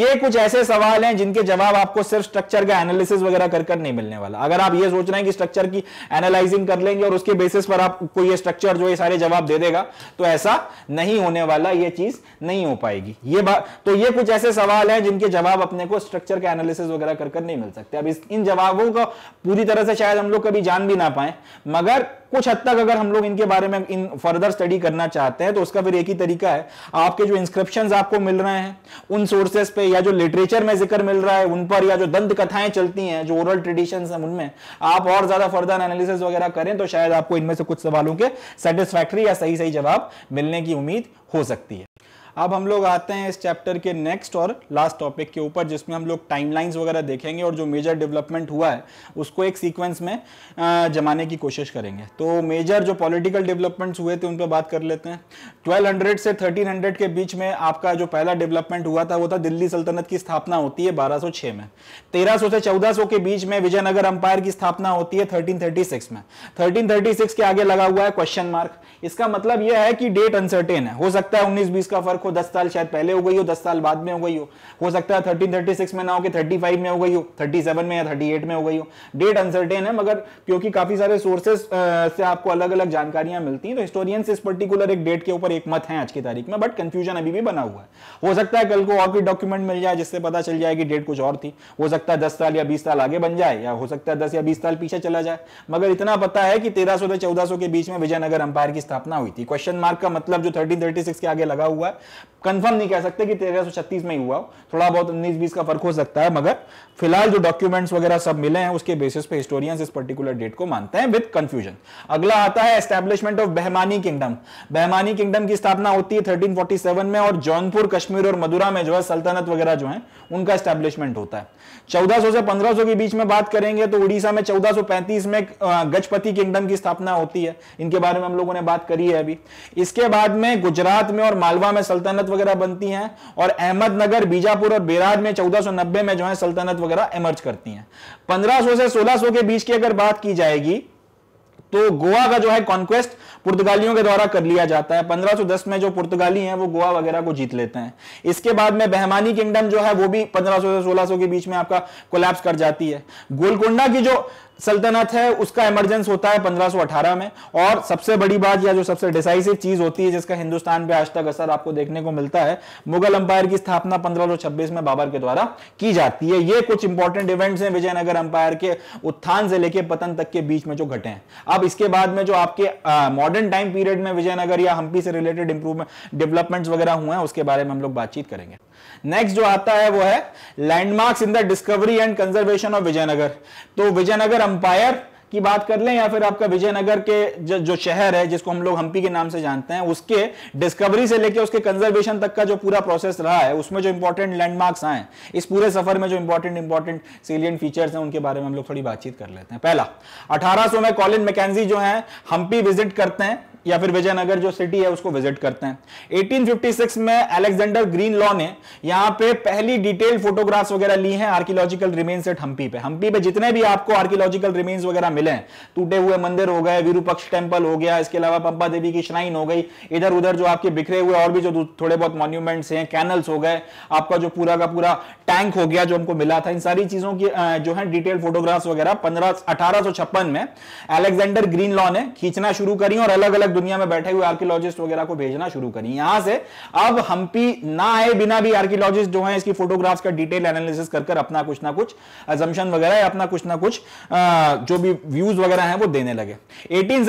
ये कुछ ऐसे सवाल हैं जिनके जवाब आपको सिर्फ स्ट्रक्चर का एनालिसिस वगैरह कर कर नहीं मिलने वाला अगर आप ये सोच रहे हैं कि स्ट्रक्चर की एनालाइजिंग कर लेंगे और उसके बेसिस पर आपको ये स्ट्रक्चर जो ये सारे जवाब दे देगा तो ऐसा नहीं होने वाला ये चीज नहीं हो पाएगी ये बात तो ये कुछ ऐसे सवाल है जिनके जवाब अपने को स्ट्रक्चर के एनालिसिस वगैरह कर कर नहीं मिल सकते अब इस इन जवाबों को पूरी तरह से शायद हम लोग कभी जान भी ना पाए मगर कुछ हद तक अगर हम लोग इनके बारे में इन फर्दर स्टडी करना चाहते हैं तो उसका फिर एक ही तरीका है आपके जो इंस्क्रिप्शन आपको मिल रहे हैं उन सोर्सेस पे या जो लिटरेचर में जिक्र मिल रहा है उन पर या जो दंत कथाएं चलती हैं जो ओरल ट्रेडिशन है उनमें आप और ज्यादा फर्दर एनालिसिस वगैरह करें तो शायद आपको इनमें से कुछ सवालों के सेटिस्फैक्ट्री या सही सही जवाब मिलने की उम्मीद हो सकती है अब हम लोग आते हैं इस चैप्टर के नेक्स्ट और लास्ट टॉपिक के ऊपर जिसमें हम लोग टाइमलाइंस वगैरह देखेंगे और जो मेजर डेवलपमेंट हुआ है उसको एक सीक्वेंस में जमाने की कोशिश करेंगे तो मेजर जो पॉलिटिकल डेवलपमेंट्स हुए थे उन पर बात कर लेते हैं 1200 से 1300 के बीच में आपका जो पहला डेवलपमेंट हुआ था वो था दिल्ली सल्तनत की स्थापना होती है बारह में तेरह से चौदह के बीच में विजयनगर अंपायर की स्थापना होती है थर्टीन में थर्टीन के आगे लगा हुआ है क्वेश्चन मार्क इसका मतलब यह है कि डेट अनसर्टेन है हो सकता है उन्नीस बीस का फर्क आपको दस साल शायद पहले हो गई हो दस साल बाद में हो गई हो हो सकता है थर्टीन थर्टी सिक्स में ना हो कि थर्टी फाइव में हो गई हो थर्टी सेवन में या थर्टी एट में हो गई हो डेट अनसर्टेन है मगर क्योंकि काफी सारे सोर्सेस से आपको अलग अलग जानकारियां मिलती हैं तो हिस्टोरियंस इस पर्टिकुलर एक डेट के ऊपर एक मत है आज की तारीख में बट कंफ्यूजन अभी भी बना हुआ है हो सकता है कल को और भी डॉक्यूमेंट मिल जाए जिससे पता चल जाए कि डेट कुछ और थी हो सकता है दस साल या बीस साल आगे बन जाए या हो सकता है दस या बीस साल पीछे चला जाए मगर इतना पता है कि तेरह सौ से चौदह सौ के बीच में विजयनगर अंपायर की स्थापना हुई थी क्वेश्चन मार्क का मतलब जो थर्टीन थर्टी के आगे लगा हुआ है कंफर्म नहीं कह सकते कि तेरह में ही हुआ थोड़ा बहुत उन्नीस बीस का फर्क हो सकता है मगर फिलहाल जो डॉक्यूमेंट्स वगैरह सब मिले हैं उसके बेसिस पे हिस्टोरियंस इस पर्टिकुलर डेट को मानते हैं विद कंफ्यूजन अगला आता है establishment of Bahmani kingdom Bahmani kingdom की स्थापना होती है थर्टीन में और जौनपुर कश्मीर और मदुरा में जो है सल्तनत वगैरह जो है उनका एस्टेब्लिशमेंट होता है 1400 से 1500 के बीच में बात करेंगे तो उड़ीसा में 1435 में गजपति किंगडम की स्थापना होती है इनके बारे में हम लोगों ने बात करी है अभी इसके बाद में गुजरात में और मालवा में सल्तनत वगैरह बनती हैं और अहमदनगर बीजापुर और बेराज में 1490 में जो है सल्तनत वगैरह इमर्ज करती हैं 1500 से 1600 के बीच की अगर बात की जाएगी तो गोवा का जो है कॉन्क्वेस्ट पुर्तगालियों के द्वारा कर लिया जाता है 1510 में जो पुर्तगाली हैं वो गोवा वगैरह को जीत लेते हैं इसके बाद में बहमानी किंगडम जो है वो भी 1500 से 1600 के बीच में आपका कोलैप्स कर जाती है गोलकुंडा की जो सल्तनत है उसका इमरजेंस होता है 1518 में और सबसे बड़ी बात या जो सबसे डिसाइसिव चीज होती है जिसका हिंदुस्तान पे आज तक असर आपको देखने को मिलता है मुगल अंपायर की स्थापना 1526 में बाबर के द्वारा की जाती है ये कुछ इंपॉर्टेंट इवेंट्स हैं विजयनगर अंपायर के उत्थान से लेके पतन तक के बीच में जो घटे हैं अब इसके बाद में जो आपके मॉडर्न टाइम पीरियड में विजयनगर या हम्पी से रिलेटेड इंप्रूवमेंट डेवलपमेंट्स वगैरह हुए हैं उसके बारे में हम लोग बातचीत करेंगे नेक्स्ट जो आता है वो है landmarks in the discovery and conservation of Vijayanagara तो विजयनगर अंपायर की बात कर लें या फिर आपका विजयनगर के जो, जो शहर है जिसको हम लोग हम्पी के नाम से जानते हैं उसके डिस्कवरी से लेकर उसके कंजर्वेशन तक का जो पूरा प्रोसेस रहा है उसमें जो इंपॉर्टेंट लैंडमार्क्स आए इस पूरे सफर में जो इंपॉर्टेंट इंपॉर्टेंट सीलियंट फीचर्स हैं उनके बारे में हम लोग थोड़ी बातचीत कर लेते हैं पहला अठारह में कॉलिन मैकेजी जो है हम्पी विजिट करते हैं या फिर विजयनगर जो सिटी है उसको विजिट करते हैं 1856 में अलेक्जेंडर ग्रीन लॉ ने यहाँ पे पहली डिटेल फोटोग्राफ्स वगैरह ली हैं आर्कियोलॉजिकल रिमेन्स एट हम्पी पे हम्पी पे जितने भी आपको आर्कियोलॉजिकल रिमेन्स वगैरह मिले हैं टूटे हुए मंदिर हो गए विरूपक्ष टेम्पल हो गया इसके अलावा पंपा देवी की श्राइन हो गई इधर उधर जो आपके बिखरे हुए और भी जो थोड़े बहुत मॉन्यूमेंट्स हैं कैनल्स हो गए आपका जो पूरा का पूरा टैंक हो गया जो हमको मिला था इन सारी चीजों की जो है डिटेल फोटोग्राफ्स वगैरह पंद्रह अठारह में अलेक्जेंडर ग्रीन लॉ ने खींचना शुरू करी और अलग अलग तक दुनिया में बैठे हुए आर्कियोलॉजिस्ट वगैरह को भेजना शुरू करी यहां से अब हम्पी ना आए बिना भी आर्कियोलॉजिस्ट जो है इसकी फोटोग्राफ्स का डिटेल एनालिसिस कर अपना कुछ ना कुछ अजम्पन वगैरह अपना कुछ ना कुछ जो भी व्यूज वगैरह है वो देने लगे एटीन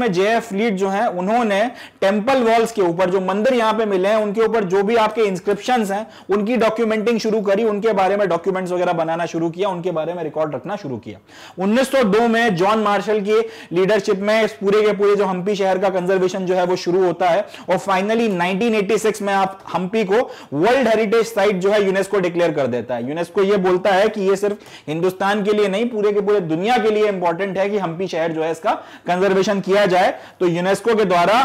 में जे एफ लीड जो है उन्होंने टेम्पल वॉल्स के ऊपर जो मंदिर यहां पर मिले हैं उनके ऊपर जो भी आपके इंस्क्रिप्शन है उनकी डॉक्यूमेंटिंग शुरू करी उनके बारे में डॉक्यूमेंट वगैरह बनाना शुरू किया उनके बारे में रिकॉर्ड रखना शुरू किया 1902 में जॉन मार्शल की लीडरशिप में पूरे के पूरे जो हम्पी शहर एयर का कंजर्वेशन जो है वो शुरू होता है और फाइनली 1986 में आप हम्पी को वर्ल्ड हेरिटेज साइट जो है यूनेस्को डिक्लेयर कर देता है यूनेस्को ये बोलता है कि ये सिर्फ हिंदुस्तान के लिए नहीं पूरे के पूरे दुनिया के लिए इंपॉर्टेंट है कि हम्पी शहर जो है इसका कंजर्वेशन किया जाए तो यूनेस्को के द्वारा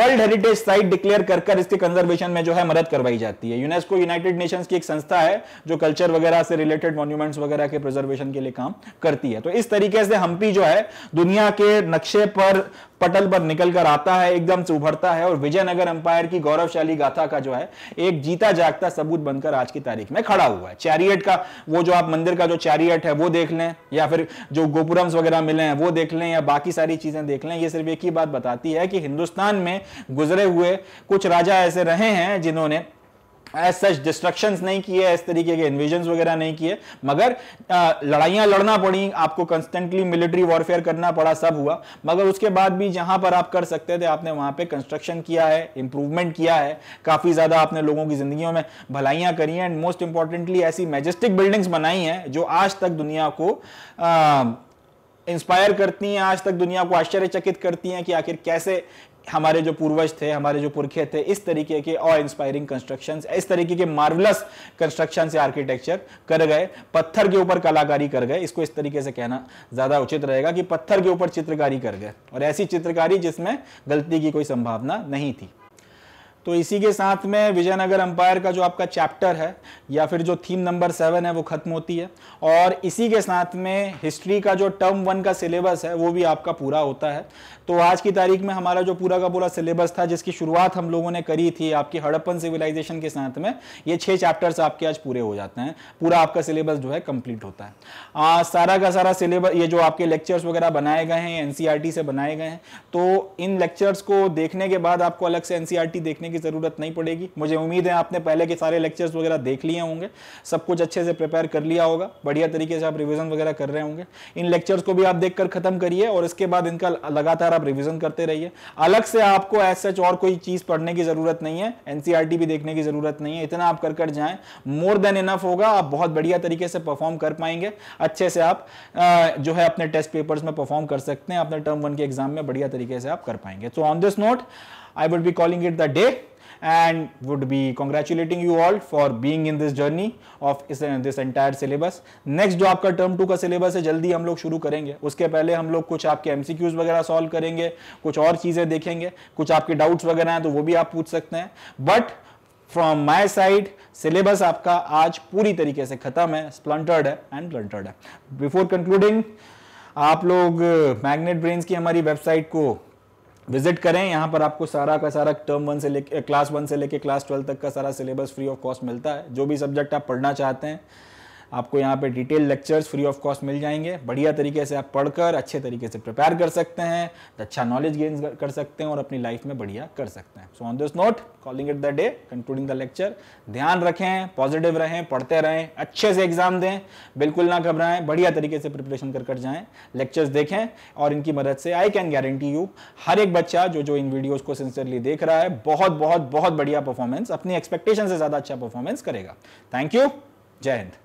वर्ल्ड हेरिटेज साइट डिक्लेयर कर, कर इसके कंजर्वेशन में जो है मदद करवाई जाती है यूनेस्को यूनाइटेड नेशंस की एक संस्था है जो कल्चर वगैरह से रिलेटेड मॉन्यूमेंट्स वगैरह के प्रिजर्वेशन के लिए काम करती है तो इस तरीके से हम्पी जो है दुनिया के नक्शे पर पटल पर निकल कर आता है एकदम से उभरता है और विजयनगर अंपायर की गौरवशाली गाथा का जो है एक जीता जागता सबूत बनकर आज की तारीख में खड़ा हुआ है चैरियट का वो जो आप मंदिर का जो चैरियट है वो देख लें या फिर जो गोपुरम्स वगैरह मिले हैं वो देख लें या बाकी सारी चीजें देख लें ये सिर्फ एक ही बात बताती है कि हिंदुस्तान में गुजरे हुए कुछ राजा ऐसे रहे हैं जिन्होंने एज सच डिस्ट्रक्शन नहीं किए इस तरीके के इन्वेजन वगैरह नहीं किए मगर लड़ाइयाँ लड़ना पड़ी आपको कंस्टेंटली मिलिट्री वॉरफेयर करना पड़ा सब हुआ मगर उसके बाद भी जहां पर आप कर सकते थे आपने वहां पे कंस्ट्रक्शन किया है इंप्रूवमेंट किया है काफ़ी ज़्यादा आपने लोगों की जिंदगियों में भलाइयाँ करी हैं एंड मोस्ट इंपॉर्टेंटली ऐसी मेजेस्टिक बिल्डिंग्स बनाई हैं जो आज तक दुनिया को आ, इंस्पायर करती हैं आज तक दुनिया को आश्चर्यचकित करती हैं कि आखिर कैसे हमारे जो पूर्वज थे हमारे जो पुरखे थे इस तरीके के और इंस्पायरिंग कंस्ट्रक्शन इस तरीके के मार्वलस कंस्ट्रक्शन से आर्किटेक्चर कर गए पत्थर के ऊपर कलाकारी कर गए इसको इस तरीके से कहना ज़्यादा उचित रहेगा कि पत्थर के ऊपर चित्रकारी कर गए और ऐसी चित्रकारी जिसमें गलती की कोई संभावना नहीं थी तो इसी के साथ में विजयनगर अंपायर का जो आपका चैप्टर है या फिर जो थीम नंबर सेवन है वो खत्म होती है और इसी के साथ में हिस्ट्री का जो टर्म वन का सिलेबस है वो भी आपका पूरा होता है तो आज की तारीख में हमारा जो पूरा का पूरा सिलेबस था जिसकी शुरुआत हम लोगों ने करी थी आपकी हड़प्पन सिविलाइजेशन के साथ में ये छः चैप्टर्स आपके आज पूरे हो जाते हैं पूरा आपका सिलेबस जो है कंप्लीट होता है आ, सारा का सारा सिलेबस ये जो आपके लेक्चर्स वगैरह बनाए गए हैं एनसीईआरटी e से बनाए गए हैं तो इन लेक्चर्स को देखने के बाद आपको अलग से एनसीईआरटी e देखने की ज़रूरत नहीं पड़ेगी मुझे उम्मीद है आपने पहले के सारे लेक्चर्स वगैरह देख लिए होंगे सब कुछ अच्छे से प्रिपेयर कर लिया होगा बढ़िया तरीके से आप रिविजन वगैरह कर रहे होंगे इन लेक्चर्स को भी आप देख खत्म करिए और इसके बाद इनका लगातार आप रिविजन करते रहिए अलग से आपको एज सच और कोई चीज़ पढ़ने की ज़रूरत नहीं है एनसीआर e भी देखने की ज़रूरत नहीं है इतना आप कर कर जाए मोर देन इनफ होगा आप बहुत बढ़िया तरीके से परफॉर्म कर पाएंगे अच्छे से आप जो है अपने टेस्ट पेपर्स में परफॉर्म कर सकते हैं अपने टर्म वन के एग्जाम में बढ़िया तरीके से आप कर पाएंगे तो on this note I would be calling it the day and would be congratulating you all for being in this journey of इस uh, this entire syllabus. Next जो आपका term two का syllabus है जल्दी हम लोग शुरू करेंगे उसके पहले हम लोग कुछ आपके एम वगैरह सॉल्व करेंगे कुछ और चीज़ें देखेंगे कुछ आपके डाउट्स वगैरह हैं तो वो भी आप पूछ सकते हैं but from my side syllabus आपका आज पूरी तरीके से खत्म है स्प्लंटर्ड है एंड ब्लंटर्ड है बिफोर कंक्लूडिंग आप लोग मैग्नेट ब्रेन्स की हमारी वेबसाइट को विजिट करें यहाँ पर आपको सारा का सारा टर्म वन से लेके क्लास वन से लेके क्लास ट्वेल्व तक का सारा सिलेबस फ्री ऑफ कॉस्ट मिलता है जो भी सब्जेक्ट आप पढ़ना चाहते हैं आपको यहाँ पे detail lectures free of cost मिल जाएंगे बढ़िया तरीके से आप पढ़कर अच्छे तरीके से प्रिपेयर कर सकते हैं अच्छा नॉलेज गेन कर सकते हैं और अपनी लाइफ में बढ़िया कर सकते हैं so on this note calling it the day concluding the lecture ध्यान रखें पॉजिटिव रहें पढ़ते रहें अच्छे से एग्जाम दें बिल्कुल ना घबराएं बढ़िया तरीके से प्रिपरेशन कर कर जाएं लेक्चर्स देखें और इनकी मदद से आई कैन गारंटी यू हर एक बच्चा जो जो इन वीडियोज को सिंसियरली देख रहा है बहुत बहुत बहुत बढ़िया परफॉर्मेंस अपनी एक्सपेक्टेशन से ज़्यादा अच्छा परफॉर्मेंस करेगा थैंक यू जय हिंद